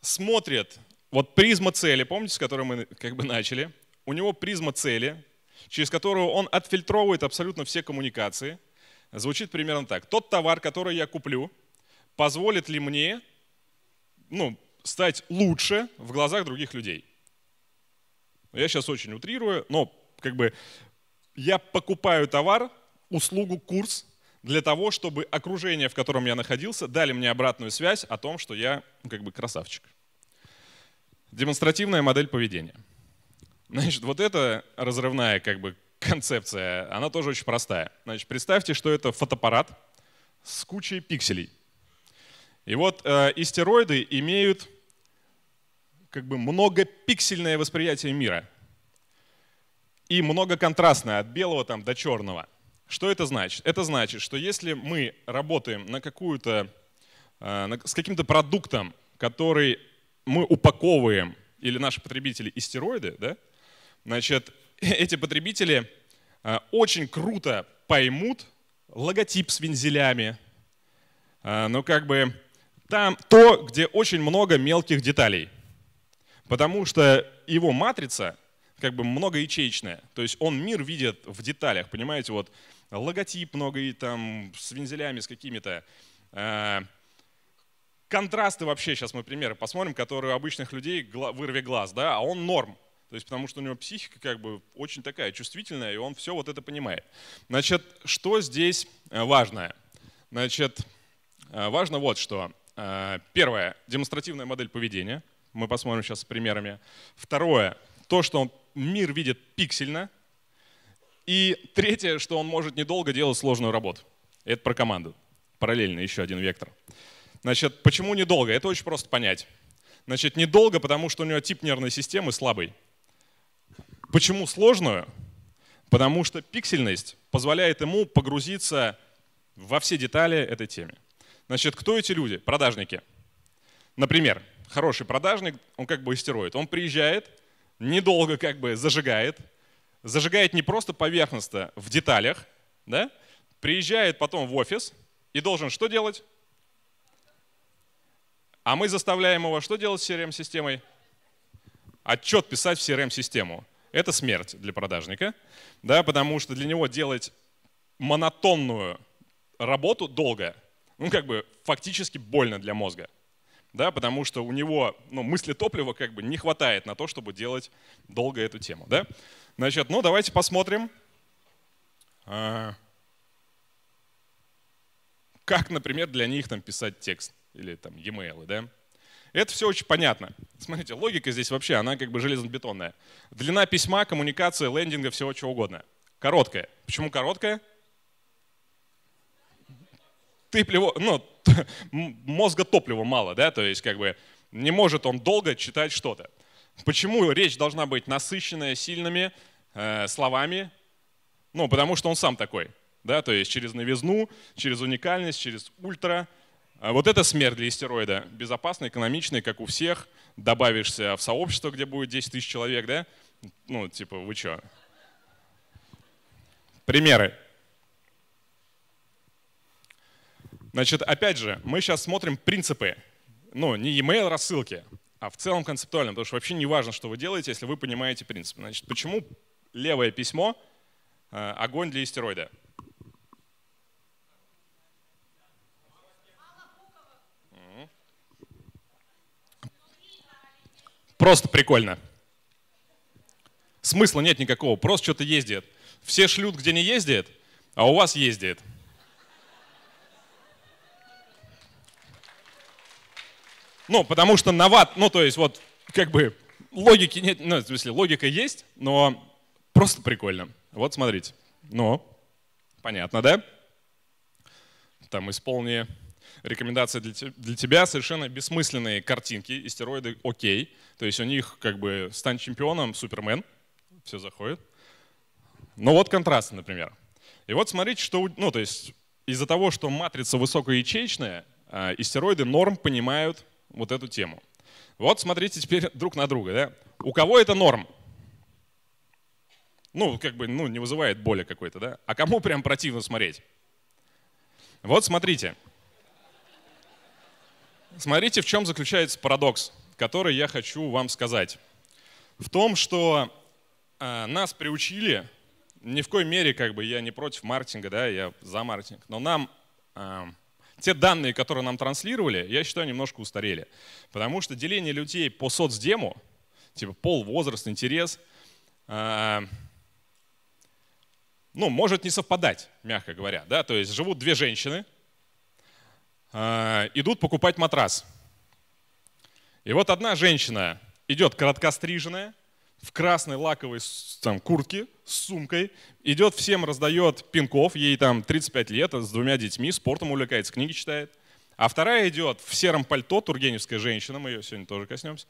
смотрит, вот призма цели, помните, с которой мы как бы начали, у него призма цели, через которую он отфильтровывает абсолютно все коммуникации. Звучит примерно так. Тот товар, который я куплю, позволит ли мне ну, стать лучше в глазах других людей? Я сейчас очень утрирую, но как бы я покупаю товар, услугу, курс, для того, чтобы окружение, в котором я находился, дали мне обратную связь о том, что я ну, как бы красавчик. Демонстративная модель поведения. Значит, вот эта разрывная как бы концепция, она тоже очень простая. Значит, представьте, что это фотоаппарат с кучей пикселей. И вот э, истероиды имеют как бы многопиксельное восприятие мира. И многоконтрастное, от белого там до черного – что это значит? Это значит, что если мы работаем на какую-то, э, с каким-то продуктом, который мы упаковываем, или наши потребители истероиды, да, значит, эти потребители э, очень круто поймут логотип с вензелями, ну как бы там то, где очень много мелких деталей, потому что его матрица как бы многоячеечное. То есть он мир видит в деталях, понимаете, вот логотип много и там с вензелями, с какими-то. Э, контрасты вообще, сейчас мы примеры посмотрим, которые у обычных людей вырви глаз, да, а он норм. То есть потому что у него психика как бы очень такая чувствительная, и он все вот это понимает. Значит, что здесь э, важное? Значит, э, важно вот что. Первое, демонстративная модель поведения. Мы посмотрим сейчас с примерами. Второе, то, что он мир видит пиксельно. И третье, что он может недолго делать сложную работу. Это про команду. Параллельно еще один вектор. Значит, почему недолго? Это очень просто понять. Значит, недолго, потому что у него тип нервной системы слабый. Почему сложную? Потому что пиксельность позволяет ему погрузиться во все детали этой темы. Значит, кто эти люди? Продажники. Например, хороший продажник, он как бы истероид. Он приезжает, недолго как бы зажигает. Зажигает не просто поверхностно, в деталях, да? приезжает потом в офис и должен что делать? А мы заставляем его что делать с CRM-системой? Отчет писать в CRM-систему. Это смерть для продажника, да, потому что для него делать монотонную работу долго, ну как бы фактически больно для мозга да, потому что у него ну, мысли топлива как бы не хватает на то, чтобы делать долго эту тему. Да? Значит, ну давайте посмотрим, а, как, например, для них там писать текст или там e-mail, да? Это все очень понятно. Смотрите, логика здесь вообще, она как бы железобетонная. Длина письма, коммуникация, лендинга, всего чего угодно. Короткая. Почему короткая? топливо, ну, мозга топлива мало, да, то есть как бы не может он долго читать что-то. Почему речь должна быть насыщенная сильными э, словами? Ну, потому что он сам такой, да, то есть через новизну, через уникальность, через ультра. А вот это смерть для истероида. Безопасный, экономичный, как у всех. Добавишься в сообщество, где будет 10 тысяч человек, да? Ну, типа, вы что? Примеры. Значит, опять же, мы сейчас смотрим принципы. Ну, не e-mail рассылки, а в целом концептуально, потому что вообще не важно, что вы делаете, если вы понимаете принцип. Значит, почему левое письмо э, – огонь для истероида? Просто прикольно. Смысла нет никакого, просто что-то ездит. Все шлют, где не ездит, а у вас ездит. Ну, потому что новат, ну, то есть вот как бы логики нет, ну, в смысле, логика есть, но просто прикольно. Вот смотрите. Ну, понятно, да? Там исполни рекомендации для, для тебя совершенно бессмысленные картинки, истероиды, окей. То есть у них как бы стань чемпионом, супермен, все заходит. Но ну, вот контраст, например. И вот смотрите, что, ну то есть из-за того, что матрица высокоячеичная, э, а, истероиды норм понимают вот эту тему. Вот смотрите теперь друг на друга. Да? У кого это норм? Ну, как бы, ну, не вызывает боли какой-то, да? А кому прям противно смотреть? Вот смотрите. Смотрите, в чем заключается парадокс, который я хочу вам сказать. В том, что э, нас приучили, ни в коей мере, как бы, я не против маркетинга, да, я за маркетинг, но нам э, те данные, которые нам транслировали, я считаю, немножко устарели. Потому что деление людей по соцдему, типа пол, возраст, интерес, а, ну, может не совпадать, мягко говоря. Да? То есть живут две женщины, а, идут покупать матрас. И вот одна женщина идет короткостриженная, в красной лаковой там, куртке с сумкой, идет всем раздает пинков, ей там 35 лет, с двумя детьми, спортом увлекается, книги читает. А вторая идет в сером пальто, тургеневская женщина, мы ее сегодня тоже коснемся.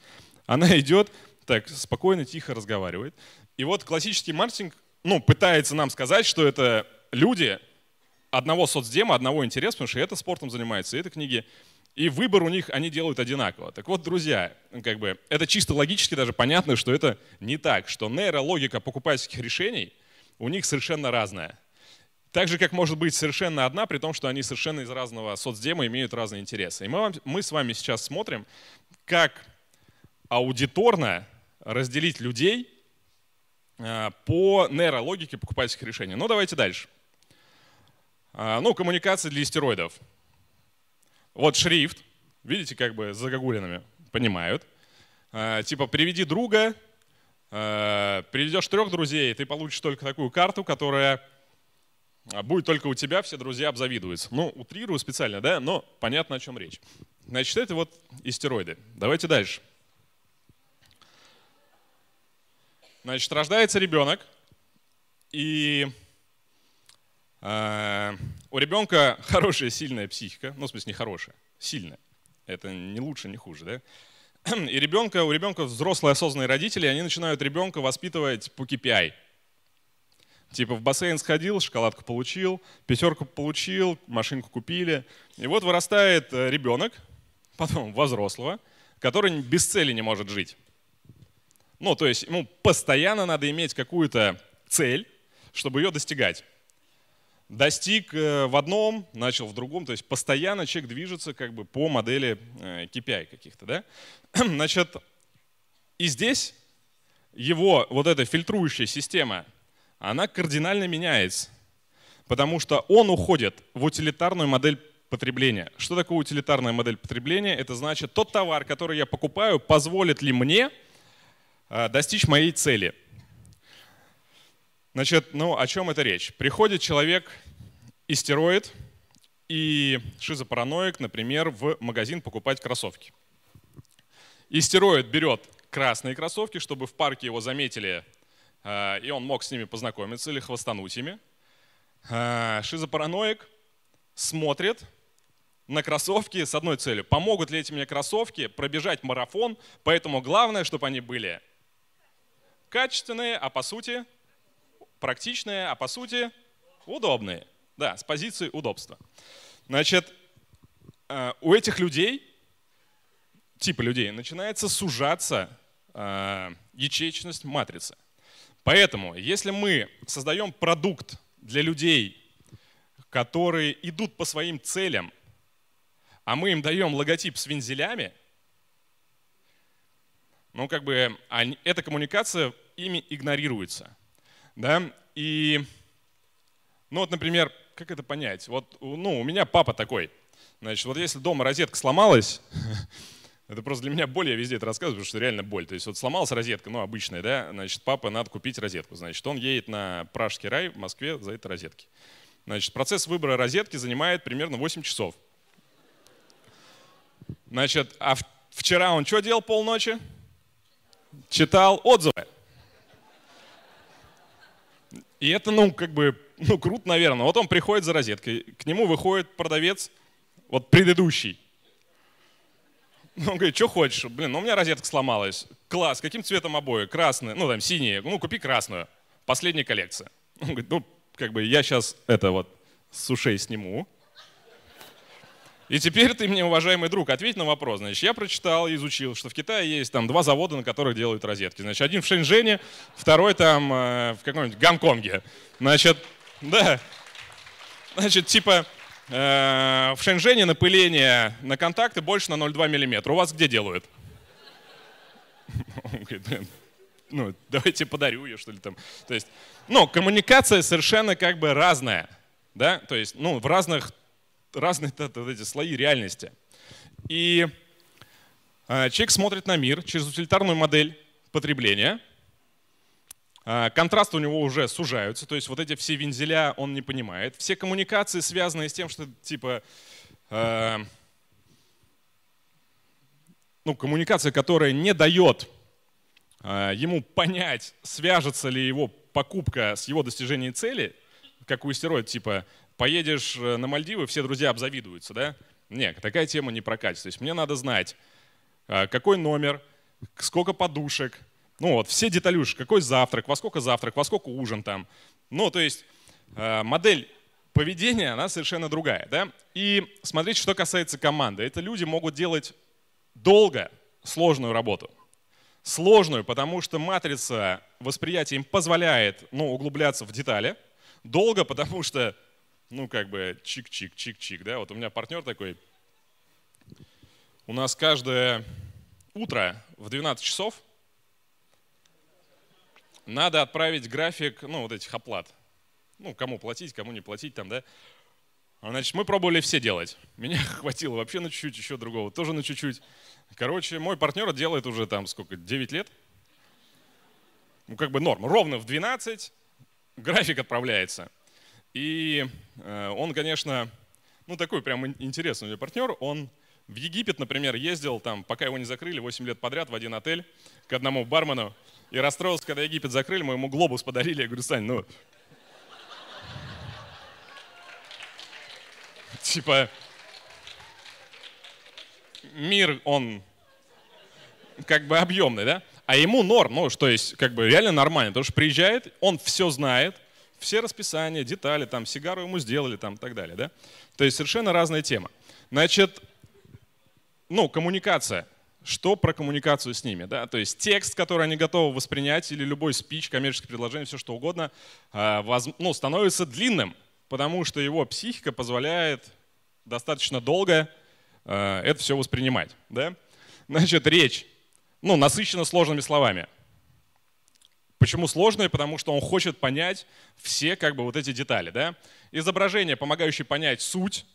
Она идет, так, спокойно, тихо разговаривает. И вот классический маркетинг, ну, пытается нам сказать, что это люди одного соцдема, одного интереса, потому что это спортом занимается, и это книги и выбор у них они делают одинаково. Так вот, друзья, как бы это чисто логически даже понятно, что это не так, что нейрологика покупательских решений у них совершенно разная. Так же, как может быть совершенно одна, при том, что они совершенно из разного соцдема имеют разные интересы. И мы, вам, мы с вами сейчас смотрим, как аудиторно разделить людей а, по нейрологике покупательских решений. Ну, давайте дальше. А, ну, коммуникация для истероидов. Вот шрифт, видите, как бы с загогулинами, понимают. Э, типа приведи друга, э, приведешь трех друзей, ты получишь только такую карту, которая а, будет только у тебя, все друзья обзавидуются. Ну, утрирую специально, да, но понятно, о чем речь. Значит, это вот истероиды. Давайте дальше. Значит, рождается ребенок, и у ребенка хорошая, сильная психика, ну, в смысле, не хорошая, сильная. Это не лучше, не хуже, да? И ребенка, у ребенка взрослые осознанные родители, они начинают ребенка воспитывать по KPI. Типа в бассейн сходил, шоколадку получил, пятерку получил, машинку купили. И вот вырастает э, ребенок, потом взрослого, который без цели не может жить. Ну, то есть ему постоянно надо иметь какую-то цель, чтобы ее достигать достиг э, в одном, начал в другом. То есть постоянно человек движется как бы по модели KPI э, каких-то. Да? Значит, и здесь его вот эта фильтрующая система, она кардинально меняется, потому что он уходит в утилитарную модель потребления. Что такое утилитарная модель потребления? Это значит, тот товар, который я покупаю, позволит ли мне э, достичь моей цели – Значит, ну о чем это речь? Приходит человек истероид и шизопараноик, например, в магазин покупать кроссовки. Истероид берет красные кроссовки, чтобы в парке его заметили, а, и он мог с ними познакомиться или хвостануть ими. А, шизопараноик смотрит на кроссовки с одной целью. Помогут ли эти мне кроссовки пробежать марафон, поэтому главное, чтобы они были качественные, а по сути практичные, а по сути удобные. Да, с позиции удобства. Значит, э, у этих людей, типа людей, начинается сужаться э, ячеечность матрицы. Поэтому, если мы создаем продукт для людей, которые идут по своим целям, а мы им даем логотип с вензелями, ну, как бы, они, эта коммуникация ими игнорируется. Да? И, ну, вот, например, как это понять? Вот, ну, у меня папа такой. Значит, вот если дома розетка сломалась, это просто для меня боль, я везде это рассказываю, потому что реально боль. То есть вот сломалась розетка, ну, обычная, да, значит, папа, надо купить розетку. Значит, он едет на Пражский рай в Москве за этой розетки. Значит, процесс выбора розетки занимает примерно 8 часов. Значит, а вчера он что делал полночи? Читал отзывы. И это, ну, как бы ну, круто, наверное. Вот он приходит за розеткой, к нему выходит продавец, вот предыдущий. Он говорит, что хочешь? Блин, ну у меня розетка сломалась. Класс, каким цветом обои? Красные, ну там синие. Ну купи красную. Последняя коллекция. Он говорит, ну как бы я сейчас это вот с ушей сниму. И теперь ты мне, уважаемый друг, ответь на вопрос. Значит, я прочитал и изучил, что в Китае есть там два завода, на которых делают розетки. Значит, один в Шэньчжэне, второй там э, в каком-нибудь Гонконге. Значит, да. Значит, типа, э, в Шэньчжэне напыление на контакты больше на 0,2 мм. У вас где делают? Он говорит, блин, ну, давайте подарю ее, что ли, там. То есть, ну, коммуникация совершенно как бы разная, да, то есть, ну, в разных, разные вот эти слои реальности. И э, человек смотрит на мир через утилитарную модель потребления – а, Контрасты у него уже сужаются, то есть вот эти все вензеля он не понимает. Все коммуникации связаны с тем, что типа... Э, ну, коммуникация, которая не дает э, ему понять, свяжется ли его покупка с его достижением цели, как у истероид, типа, поедешь э, на Мальдивы, все друзья обзавидуются, да? Нет, такая тема не прокатит. То есть мне надо знать, э, какой номер, сколько подушек, ну вот, все деталюши, какой завтрак, во сколько завтрак, во сколько ужин там. Ну, то есть э, модель поведения, она совершенно другая. Да? И смотрите, что касается команды. Это люди могут делать долго сложную работу. Сложную, потому что матрица восприятия им позволяет ну, углубляться в детали. Долго, потому что, ну, как бы чик-чик, чик-чик. Да? Вот у меня партнер такой. У нас каждое утро в 12 часов – надо отправить график, ну, вот этих оплат. Ну, кому платить, кому не платить там, да. А, значит, мы пробовали все делать. Меня хватило вообще на чуть-чуть, еще другого тоже на чуть-чуть. Короче, мой партнер делает уже там сколько, 9 лет. Ну, как бы норм. Ровно в 12 график отправляется. И э, он, конечно, ну, такой прям интересный у него партнер. Он в Египет, например, ездил там, пока его не закрыли, 8 лет подряд в один отель к одному бармену. И расстроился, когда Египет закрыли, мы ему глобус подарили. Я говорю, Сань, ну... Типа... Мир, он как бы объемный, да? А ему норм, ну, что есть, как бы реально нормально, потому что приезжает, он все знает, все расписания, детали, там, сигару ему сделали, там, и так далее, да? То есть совершенно разная тема. Значит, ну, коммуникация что про коммуникацию с ними. Да? То есть текст, который они готовы воспринять, или любой спич, коммерческое предложение, все что угодно, а, ну, становится длинным, потому что его психика позволяет достаточно долго а, это все воспринимать. Да? Значит, речь ну, насыщена сложными словами. Почему сложные? Потому что он хочет понять все как бы вот эти детали. Да? Изображение, помогающее понять суть,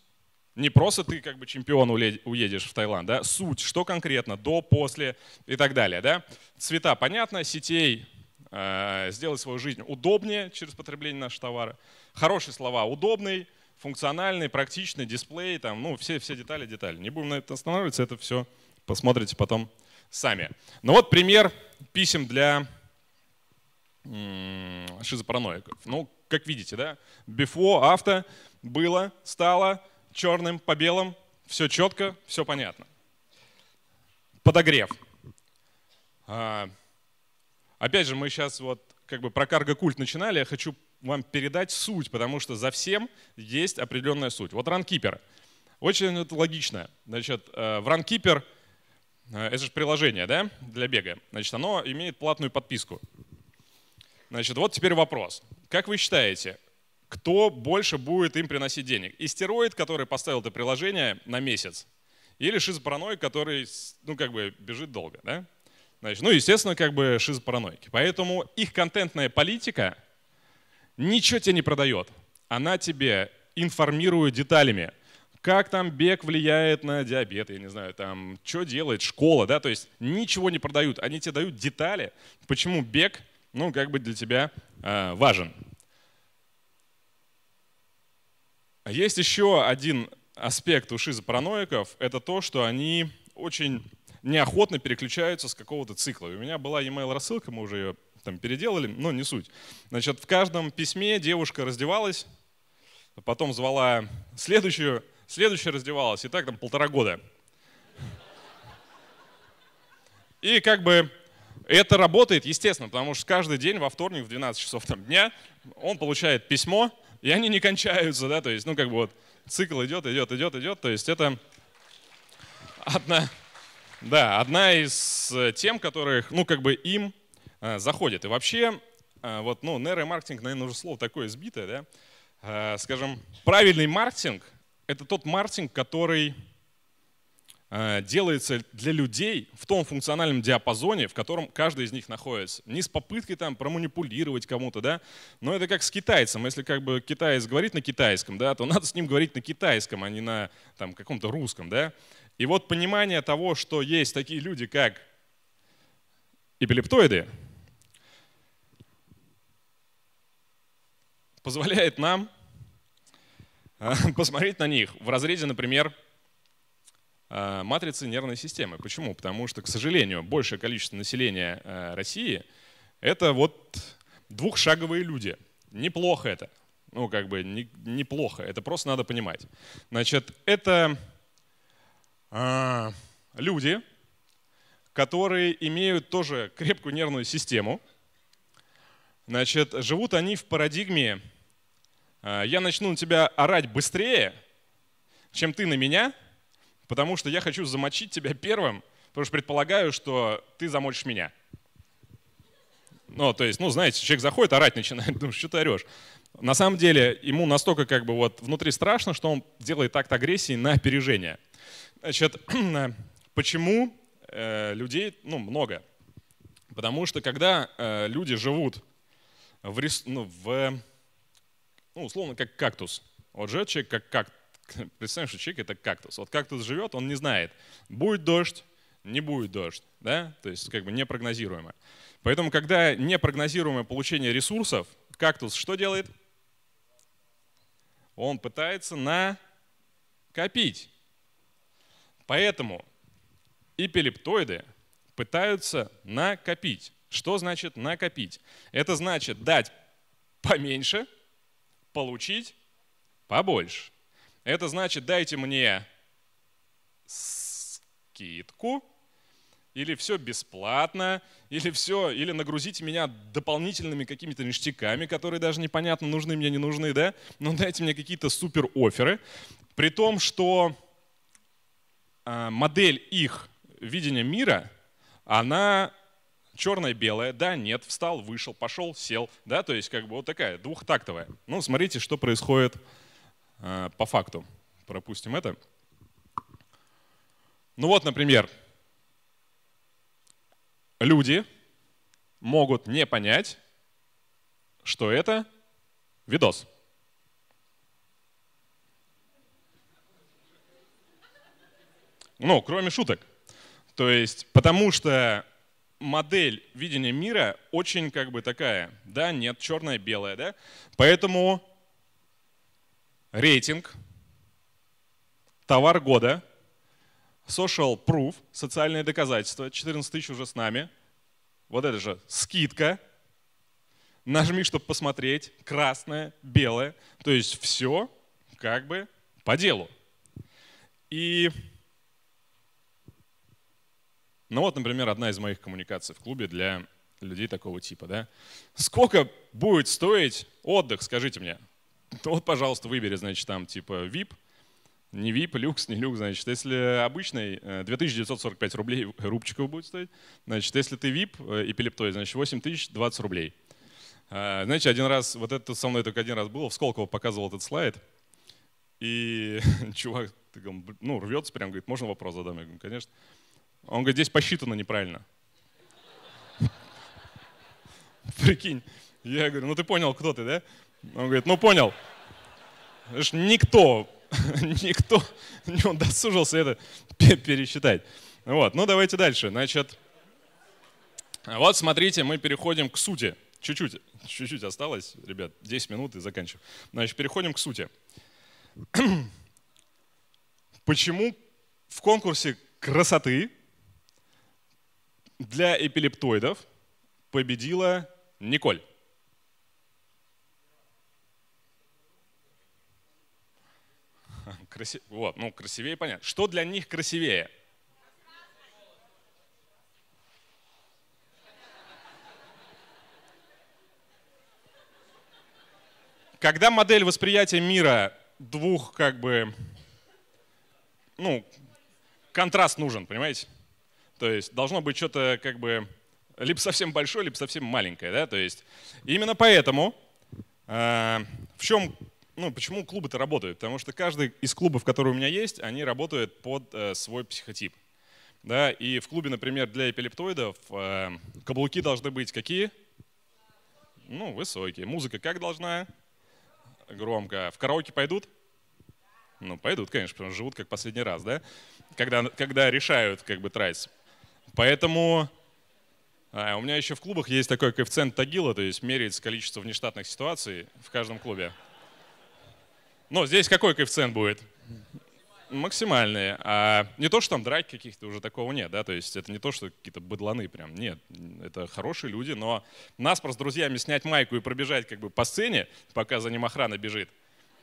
не просто ты как бы чемпион уедешь в Таиланд, да? Суть, что конкретно, до, после и так далее, да? Цвета, понятно, сетей, э, сделать свою жизнь удобнее через потребление наших товаров. Хорошие слова, удобный, функциональный, практичный, дисплей, там, ну, все, все детали, детали. Не будем на это останавливаться, это все посмотрите потом сами. Ну вот пример писем для шизопараноиков. Ну, как видите, да, before, after было, стало, черным по белым, все четко, все понятно. Подогрев. А, опять же, мы сейчас вот как бы про карго-культ начинали, я хочу вам передать суть, потому что за всем есть определенная суть. Вот ранкипер. Очень это логично. Значит, э, в ранкипер, э, это же приложение, да, для бега. Значит, оно имеет платную подписку. Значит, вот теперь вопрос. Как вы считаете, кто больше будет им приносить денег. Истероид, который поставил это приложение на месяц, или шизопараноик, который, ну, как бы бежит долго, да? Значит, ну, естественно, как бы шизопараноики. Поэтому их контентная политика ничего тебе не продает. Она тебе информирует деталями, как там бег влияет на диабет, я не знаю, там, что делает школа, да, то есть ничего не продают, они тебе дают детали, почему бег, ну, как бы для тебя э, важен. А есть еще один аспект у шизопараноиков, это то, что они очень неохотно переключаются с какого-то цикла. у меня была e-mail рассылка, мы уже ее там переделали, но не суть. Значит, в каждом письме девушка раздевалась, потом звала следующую, следующая раздевалась, и так там полтора года. И как бы это работает, естественно, потому что каждый день во вторник в 12 часов там, дня он получает письмо, и они не кончаются, да, то есть, ну, как бы вот цикл идет, идет, идет, идет, то есть это одна, да, одна из э, тем, которых, ну, как бы им э, заходит. И вообще, э, вот, ну, нейромаркетинг, наверное, уже слово такое сбитое, да, э, скажем, правильный маркетинг — это тот маркетинг, который Э, делается для людей в том функциональном диапазоне, в котором каждый из них находится. Не с попыткой там проманипулировать кому-то, да, но это как с китайцем. Если как бы китаец говорит на китайском, да, то надо с ним говорить на китайском, а не на там каком-то русском, да. И вот понимание того, что есть такие люди, как эпилептоиды, позволяет нам э, посмотреть на них в разрезе, например, Э, матрицы нервной системы. Почему? Потому что, к сожалению, большее количество населения э, России — это вот двухшаговые люди. Неплохо это. Ну, как бы не, неплохо. Это просто надо понимать. Значит, это э, люди, которые имеют тоже крепкую нервную систему. Значит, живут они в парадигме э, «я начну на тебя орать быстрее, чем ты на меня», потому что я хочу замочить тебя первым, потому что предполагаю, что ты замочишь меня. Ну, то есть, ну, знаете, человек заходит, орать начинает, думаешь, что ты орешь. На самом деле, ему настолько как бы вот внутри страшно, что он делает акт агрессии на опережение. Значит, почему э, людей, ну, много? Потому что когда э, люди живут в, ну, в ну, условно, как кактус. Вот живет человек как, как Представим, что человек это кактус. Вот кактус живет, он не знает, будет дождь, не будет дождь, да, то есть как бы непрогнозируемо. Поэтому, когда непрогнозируемое получение ресурсов, кактус что делает? Он пытается накопить. Поэтому эпилептоиды пытаются накопить. Что значит накопить? Это значит дать поменьше, получить побольше. Это значит, дайте мне скидку, или все бесплатно, или все, или нагрузите меня дополнительными какими-то ништяками, которые даже непонятно, нужны мне, не нужны, да? Но ну, дайте мне какие-то супер оферы. При том, что а, модель их видения мира, она черное белая да, нет, встал, вышел, пошел, сел, да, то есть как бы вот такая двухтактовая. Ну, смотрите, что происходит Э, по факту. Пропустим это. Ну вот, например, люди могут не понять, что это видос. Ну, кроме шуток. То есть, потому что модель видения мира очень как бы такая, да, нет, черное-белое, да. Поэтому рейтинг, товар года, social proof, социальное доказательство, 14 тысяч уже с нами, вот это же скидка, нажми, чтобы посмотреть, красное, белое, то есть все как бы по делу. И ну вот, например, одна из моих коммуникаций в клубе для людей такого типа. Да? Сколько будет стоить отдых, скажите мне, то вот, пожалуйста, выбери, значит, там типа VIP, не VIP, люкс, не люкс, значит, если обычный, 2945 э, рублей рубчиков будет стоить, значит, если ты VIP э, эпилептой, значит, 8020 рублей. А, знаете, один раз, вот это со мной только один раз было, в Сколково показывал этот слайд, и чувак, ну, рвется прям, говорит, можно вопрос задам? Я говорю, конечно. Он говорит, здесь посчитано неправильно. Прикинь. Я говорю, ну ты понял, кто ты, да? Он говорит, ну понял. Никто, никто не досужился это пересчитать. Вот, ну давайте дальше. Значит, вот смотрите, мы переходим к сути. Чуть-чуть, чуть-чуть осталось, ребят, 10 минут и заканчиваем. Значит, переходим к сути. Почему в конкурсе красоты для эпилептоидов победила Николь? красивее, вот, ну красивее понятно. Что для них красивее? Когда модель восприятия мира двух как бы, ну, контраст нужен, понимаете? То есть должно быть что-то как бы либо совсем большое, либо совсем маленькое, да? То есть именно поэтому э, в чем ну, почему клубы-то работают? Потому что каждый из клубов, которые у меня есть, они работают под э, свой психотип. Да? И в клубе, например, для эпилептоидов э, каблуки должны быть какие? Ну, высокие. Музыка как должна? Громко. В караоке пойдут? Ну, пойдут, конечно, потому что живут как последний раз, да? Когда, когда решают как бы тратить. Поэтому а, у меня еще в клубах есть такой коэффициент Тагила, то есть меряется количество внештатных ситуаций в каждом клубе. Но ну, здесь какой коэффициент будет? Максимальные. А не то, что там драки каких-то уже такого нет, да, то есть это не то, что какие-то быдланы прям, нет, это хорошие люди, но нас просто с друзьями снять майку и пробежать как бы по сцене, пока за ним охрана бежит,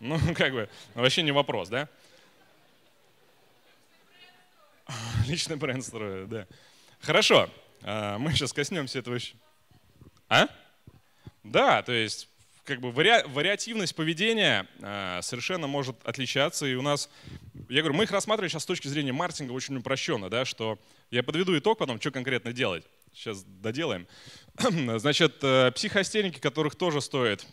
ну как бы вообще не вопрос, да? Личный бренд строю, да. Хорошо, а, мы сейчас коснемся этого еще. А? Да, то есть как бы вариативность поведения э, совершенно может отличаться. И у нас, я говорю, мы их рассматриваем сейчас с точки зрения маркетинга очень упрощенно, да, что я подведу итог потом, что конкретно делать. Сейчас доделаем. Значит, э, которых тоже стоит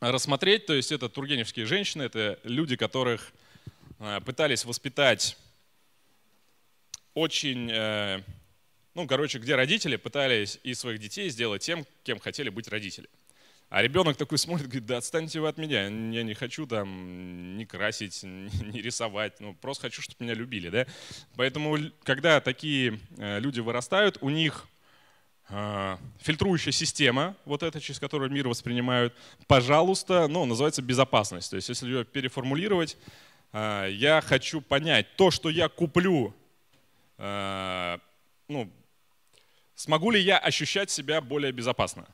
рассмотреть, то есть это тургеневские женщины, это люди, которых э, пытались воспитать очень... Э, ну, короче, где родители пытались из своих детей сделать тем, кем хотели быть родители. А ребенок такой смотрит, говорит, да отстаньте вы от меня, я не хочу там не красить, не рисовать, ну просто хочу, чтобы меня любили, да. Поэтому, когда такие э, люди вырастают, у них э, фильтрующая система, вот эта, через которую мир воспринимают, пожалуйста, ну, называется безопасность. То есть, если ее переформулировать, э, я хочу понять, то, что я куплю, ну, смогу ли я ощущать себя более безопасно?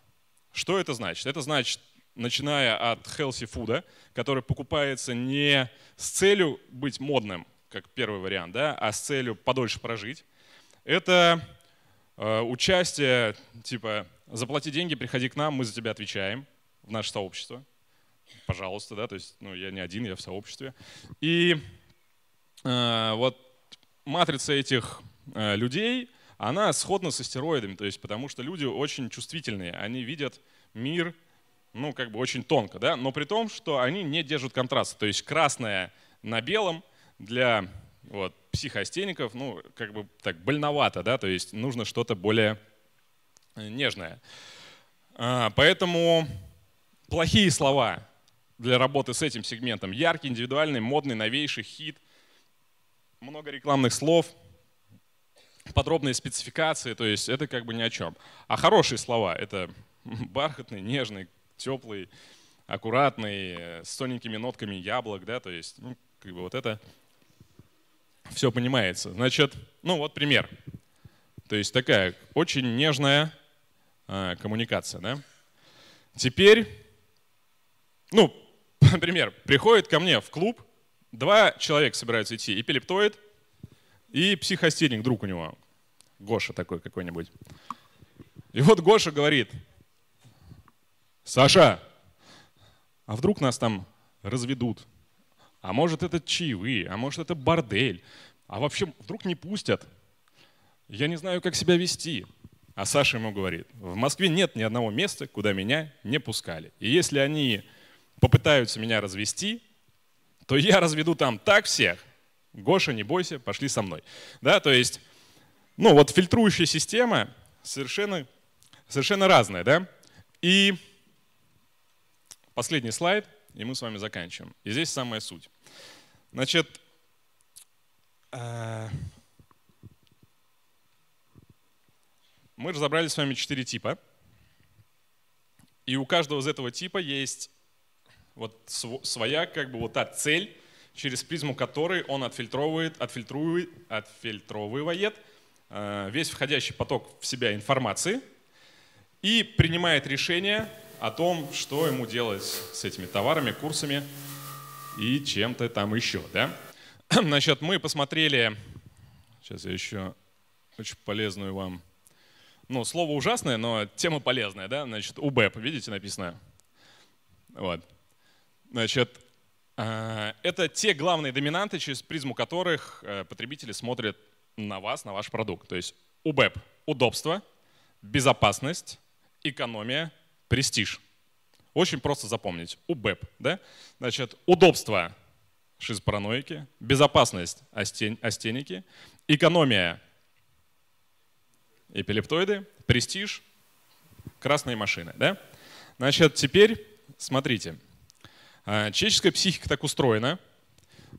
Что это значит? Это значит, начиная от healthy food, который покупается не с целью быть модным, как первый вариант, да, а с целью подольше прожить. Это э, участие, типа, заплати деньги, приходи к нам, мы за тебя отвечаем в наше сообщество. Пожалуйста, да, то есть ну, я не один, я в сообществе. И э, вот матрица этих э, людей она сходна с астероидами, то есть потому что люди очень чувствительные, они видят мир, ну, как бы очень тонко, да, но при том, что они не держат контраст, то есть красное на белом для вот, психоастеников, ну, как бы так больновато, да, то есть нужно что-то более э, нежное. А, поэтому плохие слова для работы с этим сегментом. Яркий, индивидуальный, модный, новейший хит, много рекламных слов – подробные спецификации, то есть это как бы ни о чем. А хорошие слова — это бархатный, нежный, теплый, аккуратный, с тоненькими нотками яблок, да, то есть ну, как бы вот это все понимается. Значит, ну вот пример. То есть такая очень нежная э, коммуникация, да. Теперь, ну, например, приходит ко мне в клуб, два человека собираются идти, эпилептоид — и психостильник, друг у него, Гоша такой какой-нибудь. И вот Гоша говорит, Саша, а вдруг нас там разведут? А может это чаевые, а может это бордель? А вообще вдруг не пустят? Я не знаю, как себя вести. А Саша ему говорит, в Москве нет ни одного места, куда меня не пускали. И если они попытаются меня развести, то я разведу там так всех, Гоша, не бойся, пошли со мной. Да, то есть, ну вот фильтрующая система совершенно, совершенно разная, да. И последний слайд, и мы с вами заканчиваем. И здесь самая суть. Значит, э, мы разобрали с вами четыре типа. И у каждого из этого типа есть вот своя как бы вот та цель, через призму которой он отфильтровывает, отфильтрует, отфильтровывает э, весь входящий поток в себя информации и принимает решение о том, что ему делать с этими товарами, курсами и чем-то там еще. Да? Значит, мы посмотрели, сейчас я еще очень полезную вам, ну, слово ужасное, но тема полезная, да, значит, УБЭП, видите, написано. Вот. Значит, Э, это те главные доминанты, через призму которых э, потребители смотрят на вас, на ваш продукт. То есть УБЭП – удобство, безопасность, экономия, престиж. Очень просто запомнить. УБЭП. Да? Значит, удобство – шизпараноики, безопасность – остеники, экономия – эпилептоиды, престиж – красные машины. Да? Значит, теперь смотрите – Э, человеческая психика так устроена,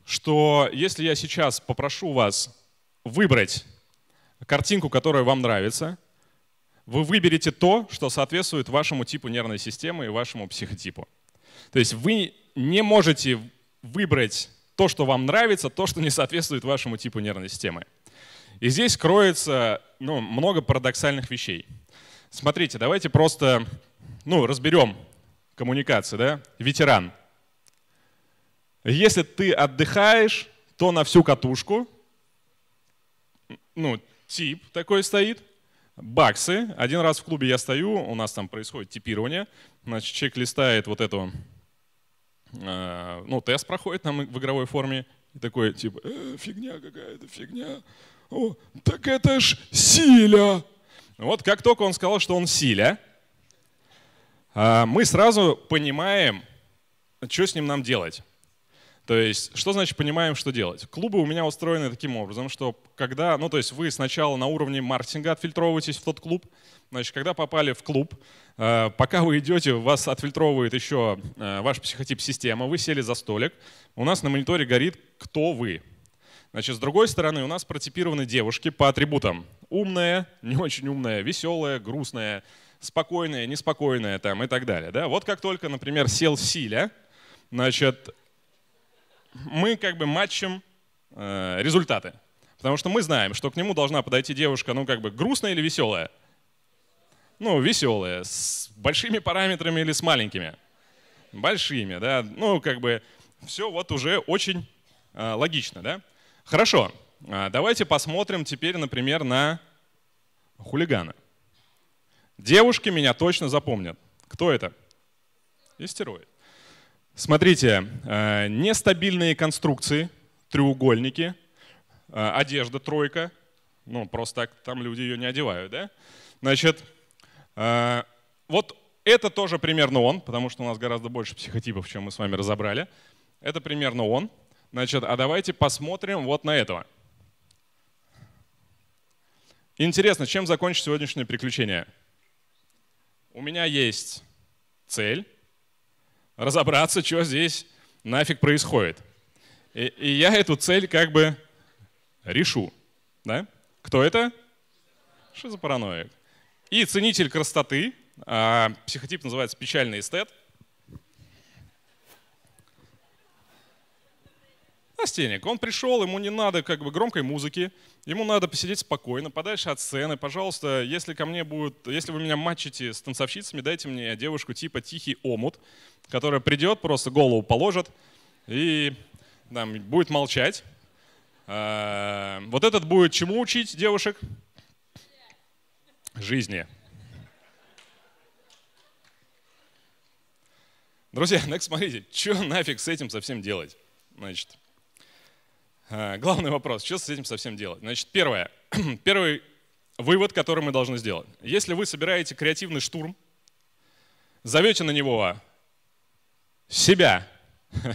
что если я сейчас попрошу вас выбрать картинку, которая вам нравится, вы выберете то, что соответствует вашему типу нервной системы и вашему психотипу. То есть вы не можете выбрать то, что вам нравится, то, что не соответствует вашему типу нервной системы. И здесь кроется ну, много парадоксальных вещей. Смотрите, давайте просто ну, разберем коммуникации. Да? Ветеран. Если ты отдыхаешь, то на всю катушку, ну, тип такой стоит, баксы. Один раз в клубе я стою, у нас там происходит типирование, значит, человек листает вот эту, э, ну, тест проходит нам в игровой форме, и такой, типа, э, фигня какая-то, фигня. О, так это ж Силя. Вот как только он сказал, что он Силя, а, мы сразу понимаем, что с ним нам делать. То есть, что значит понимаем, что делать? Клубы у меня устроены таким образом, что когда, ну то есть вы сначала на уровне маркетинга отфильтровываетесь в тот клуб, значит, когда попали в клуб, э, пока вы идете, вас отфильтровывает еще э, ваш психотип система, вы сели за столик, у нас на мониторе горит «Кто вы?». Значит, с другой стороны, у нас протипированы девушки по атрибутам. Умная, не очень умная, веселая, грустная, спокойная, неспокойная там, и так далее. Да? Вот как только, например, сел Силя, значит, мы как бы матчим э, результаты. Потому что мы знаем, что к нему должна подойти девушка, ну как бы грустная или веселая? Ну, веселая, с большими параметрами или с маленькими? Большими, да. Ну, как бы все вот уже очень э, логично, да. Хорошо, а, давайте посмотрим теперь, например, на хулигана. Девушки меня точно запомнят. Кто это? Истероид. Смотрите, э, нестабильные конструкции, треугольники, э, одежда тройка. Ну, просто так там люди ее не одевают, да? Значит, э, вот это тоже примерно он, потому что у нас гораздо больше психотипов, чем мы с вами разобрали. Это примерно он. Значит, а давайте посмотрим вот на этого. Интересно, чем закончится сегодняшнее приключение? У меня есть цель, разобраться, что здесь нафиг происходит. И, и я эту цель как бы решу. Да? Кто это? Что за параноик? И ценитель красоты. А психотип называется печальный эстет. Астеник. Он пришел, ему не надо как бы громкой музыки, ему надо посидеть спокойно, подальше от сцены. Пожалуйста, если ко мне будет, если вы меня матчите с танцовщицами, дайте мне девушку типа Тихий Омут, которая придет, просто голову положит и там, будет молчать. А, вот этот будет чему учить девушек? Жизни. Друзья, так смотрите, что нафиг с этим совсем делать? Значит, Э, главный вопрос, что с этим совсем делать? Значит, первое. Первый вывод, который мы должны сделать. Если вы собираете креативный штурм, зовете на него себя,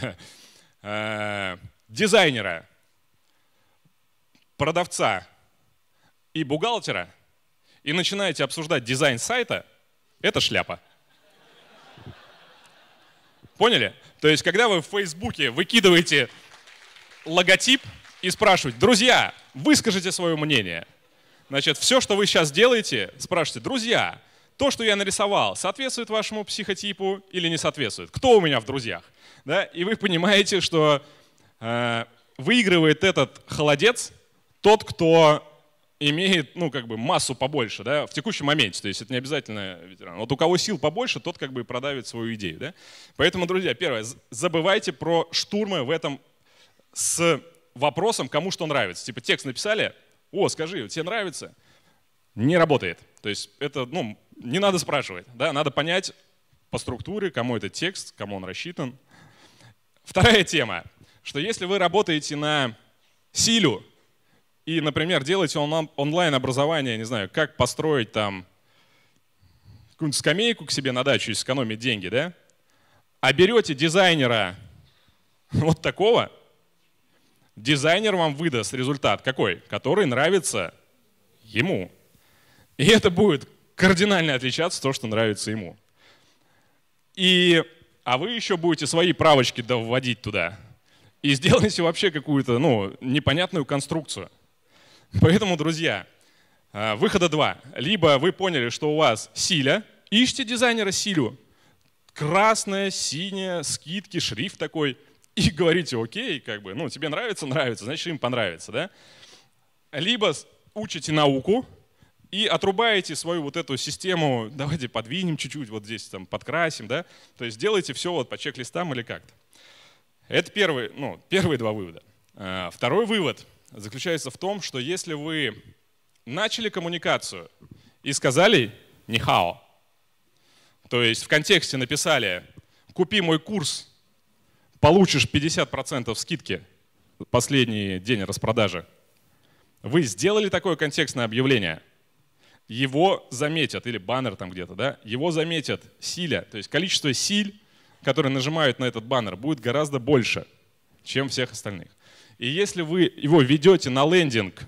э, дизайнера, продавца и бухгалтера, и начинаете обсуждать дизайн сайта, это шляпа. Поняли? То есть, когда вы в Фейсбуке выкидываете логотип и спрашивать, друзья, выскажите свое мнение. Значит, все, что вы сейчас делаете, спрашивайте, друзья, то, что я нарисовал, соответствует вашему психотипу или не соответствует? Кто у меня в друзьях? Да? И вы понимаете, что э, выигрывает этот холодец тот, кто имеет, ну, как бы массу побольше, да, в текущем моменте, то есть это не обязательно ветеран. Вот у кого сил побольше, тот как бы продавит свою идею, да. Поэтому, друзья, первое, забывайте про штурмы в этом с вопросом, кому что нравится. Типа текст написали, о, скажи, тебе нравится? Не работает. То есть это, ну, не надо спрашивать, да, надо понять по структуре, кому этот текст, кому он рассчитан. Вторая тема, что если вы работаете на силю и, например, делаете онлайн-образование, не знаю, как построить там какую-нибудь скамейку к себе на дачу и сэкономить деньги, да, а берете дизайнера вот такого – дизайнер вам выдаст результат какой? Который нравится ему. И это будет кардинально отличаться от того, что нравится ему. И, а вы еще будете свои правочки вводить туда. И сделаете вообще какую-то ну, непонятную конструкцию. Поэтому, друзья, а, выхода два. Либо вы поняли, что у вас силя, ищите дизайнера силю. Красная, синяя, скидки, шрифт такой – и говорите, окей, как бы, ну, тебе нравится, нравится, значит, им понравится, да? Либо учите науку и отрубаете свою вот эту систему, давайте подвинем чуть-чуть, вот здесь там подкрасим, да? То есть делайте все вот по чек-листам или как-то. Это первый, ну, первые два вывода. А, второй вывод заключается в том, что если вы начали коммуникацию и сказали «нихао», то есть в контексте написали «купи мой курс получишь 50% скидки последний день распродажи. Вы сделали такое контекстное объявление, его заметят, или баннер там где-то, да, его заметят силя, то есть количество силь, которые нажимают на этот баннер, будет гораздо больше, чем всех остальных. И если вы его ведете на лендинг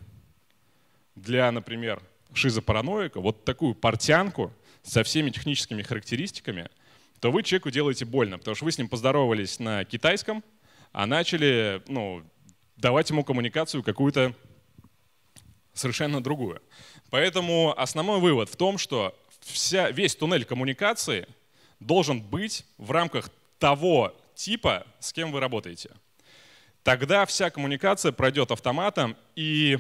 для, например, шизопараноика, вот такую портянку со всеми техническими характеристиками, то вы человеку делаете больно, потому что вы с ним поздоровались на китайском, а начали ну, давать ему коммуникацию какую-то совершенно другую. Поэтому основной вывод в том, что вся, весь туннель коммуникации должен быть в рамках того типа, с кем вы работаете. Тогда вся коммуникация пройдет автоматом и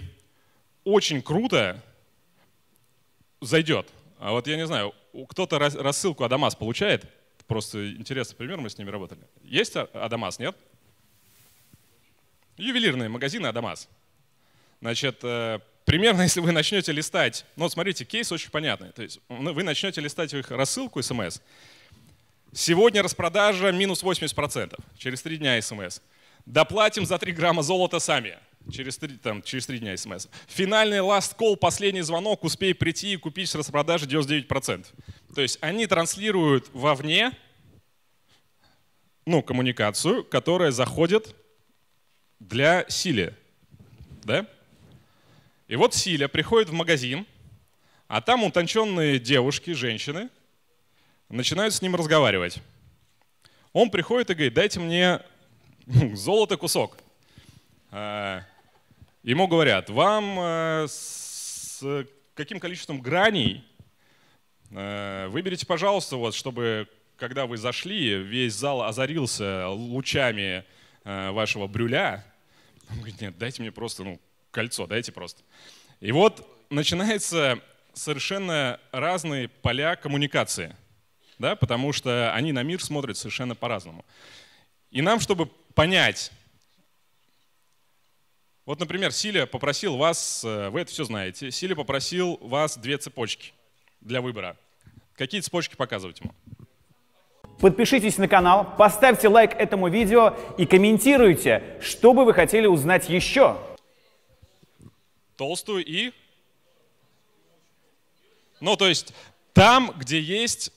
очень круто зайдет. А вот я не знаю, кто-то рассылку Адамас получает? просто интересный пример, мы с ними работали. Есть Адамас, нет? Ювелирные магазины Адамас. Значит, э, примерно, если вы начнете листать, ну вот смотрите, кейс очень понятный. То есть ну, вы начнете листать их рассылку смс. Сегодня распродажа минус 80%, через 3 дня смс. Доплатим за 3 грамма золота сами. Через три, там, через три дня смс. Финальный last call, последний звонок, успей прийти и купить с распродажи 99%. То есть они транслируют вовне ну, коммуникацию, которая заходит для Силия. Да? И вот Силя приходит в магазин, а там утонченные девушки, женщины, начинают с ним разговаривать. Он приходит и говорит, дайте мне ну, золото кусок. А, Ему говорят, вам э, с каким количеством граней э, выберите, пожалуйста, вот, чтобы когда вы зашли, весь зал озарился лучами э, вашего брюля. Он говорит, нет, дайте мне просто ну, кольцо, дайте просто. И вот начинается совершенно разные поля коммуникации, да, потому что они на мир смотрят совершенно по-разному. И нам, чтобы понять, вот, например, Силя попросил вас, э, вы это все знаете, Силя попросил вас две цепочки для выбора. Какие цепочки показывать ему? Подпишитесь на канал, поставьте лайк этому видео и комментируйте, что бы вы хотели узнать еще. Толстую и... Ну, то есть там, где есть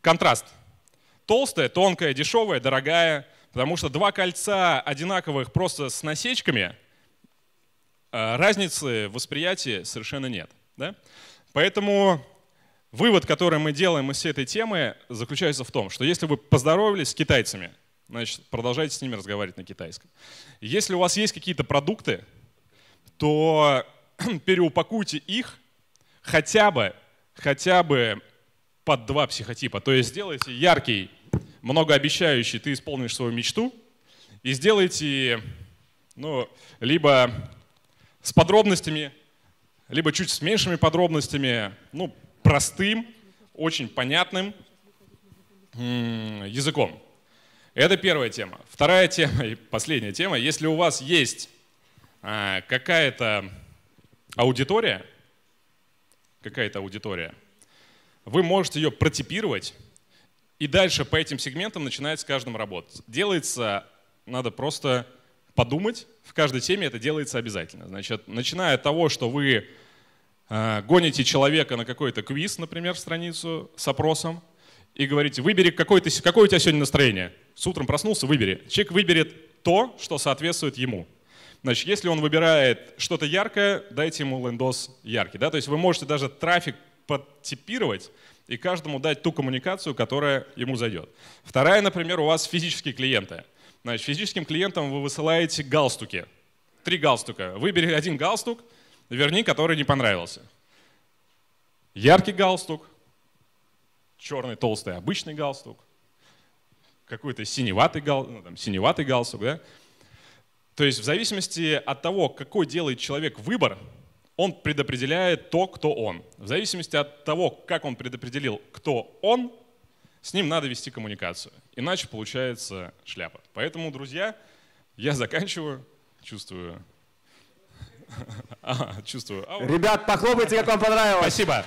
контраст. Толстая, тонкая, дешевая, дорогая. Потому что два кольца одинаковых просто с насечками – Э, разницы восприятия совершенно нет. Да? Поэтому вывод, который мы делаем из всей этой темы, заключается в том, что если вы поздоровались с китайцами, значит, продолжайте с ними разговаривать на китайском. Если у вас есть какие-то продукты, то переупакуйте их хотя бы, хотя бы под два психотипа. То есть сделайте яркий, многообещающий, ты исполнишь свою мечту, и сделайте, ну, либо с подробностями, либо чуть с меньшими подробностями, ну, простым, очень понятным языком. Это первая тема. Вторая тема и последняя тема. Если у вас есть а, какая-то аудитория, какая-то аудитория, вы можете ее протипировать, и дальше по этим сегментам начинает с каждым работать. Делается, надо просто подумать. В каждой теме это делается обязательно. Значит, начиная от того, что вы э, гоните человека на какой-то квиз, например, в страницу с опросом, и говорите, выбери, какой ты, какое у тебя сегодня настроение. С утром проснулся, выбери. Человек выберет то, что соответствует ему. Значит, если он выбирает что-то яркое, дайте ему лендос яркий. Да? То есть вы можете даже трафик подтипировать и каждому дать ту коммуникацию, которая ему зайдет. Вторая, например, у вас физические клиенты – Значит, физическим клиентам вы высылаете галстуки. Три галстука. Выбери один галстук, верни, который не понравился. Яркий галстук, черный толстый обычный галстук, какой-то синеватый, гал, ну, там, синеватый галстук. Да? То есть в зависимости от того, какой делает человек выбор, он предопределяет то, кто он. В зависимости от того, как он предопределил, кто он, с ним надо вести коммуникацию, иначе получается шляпа. Поэтому, друзья, я заканчиваю, чувствую а, чувствую. Ребят, похлопайте, как вам понравилось. Спасибо.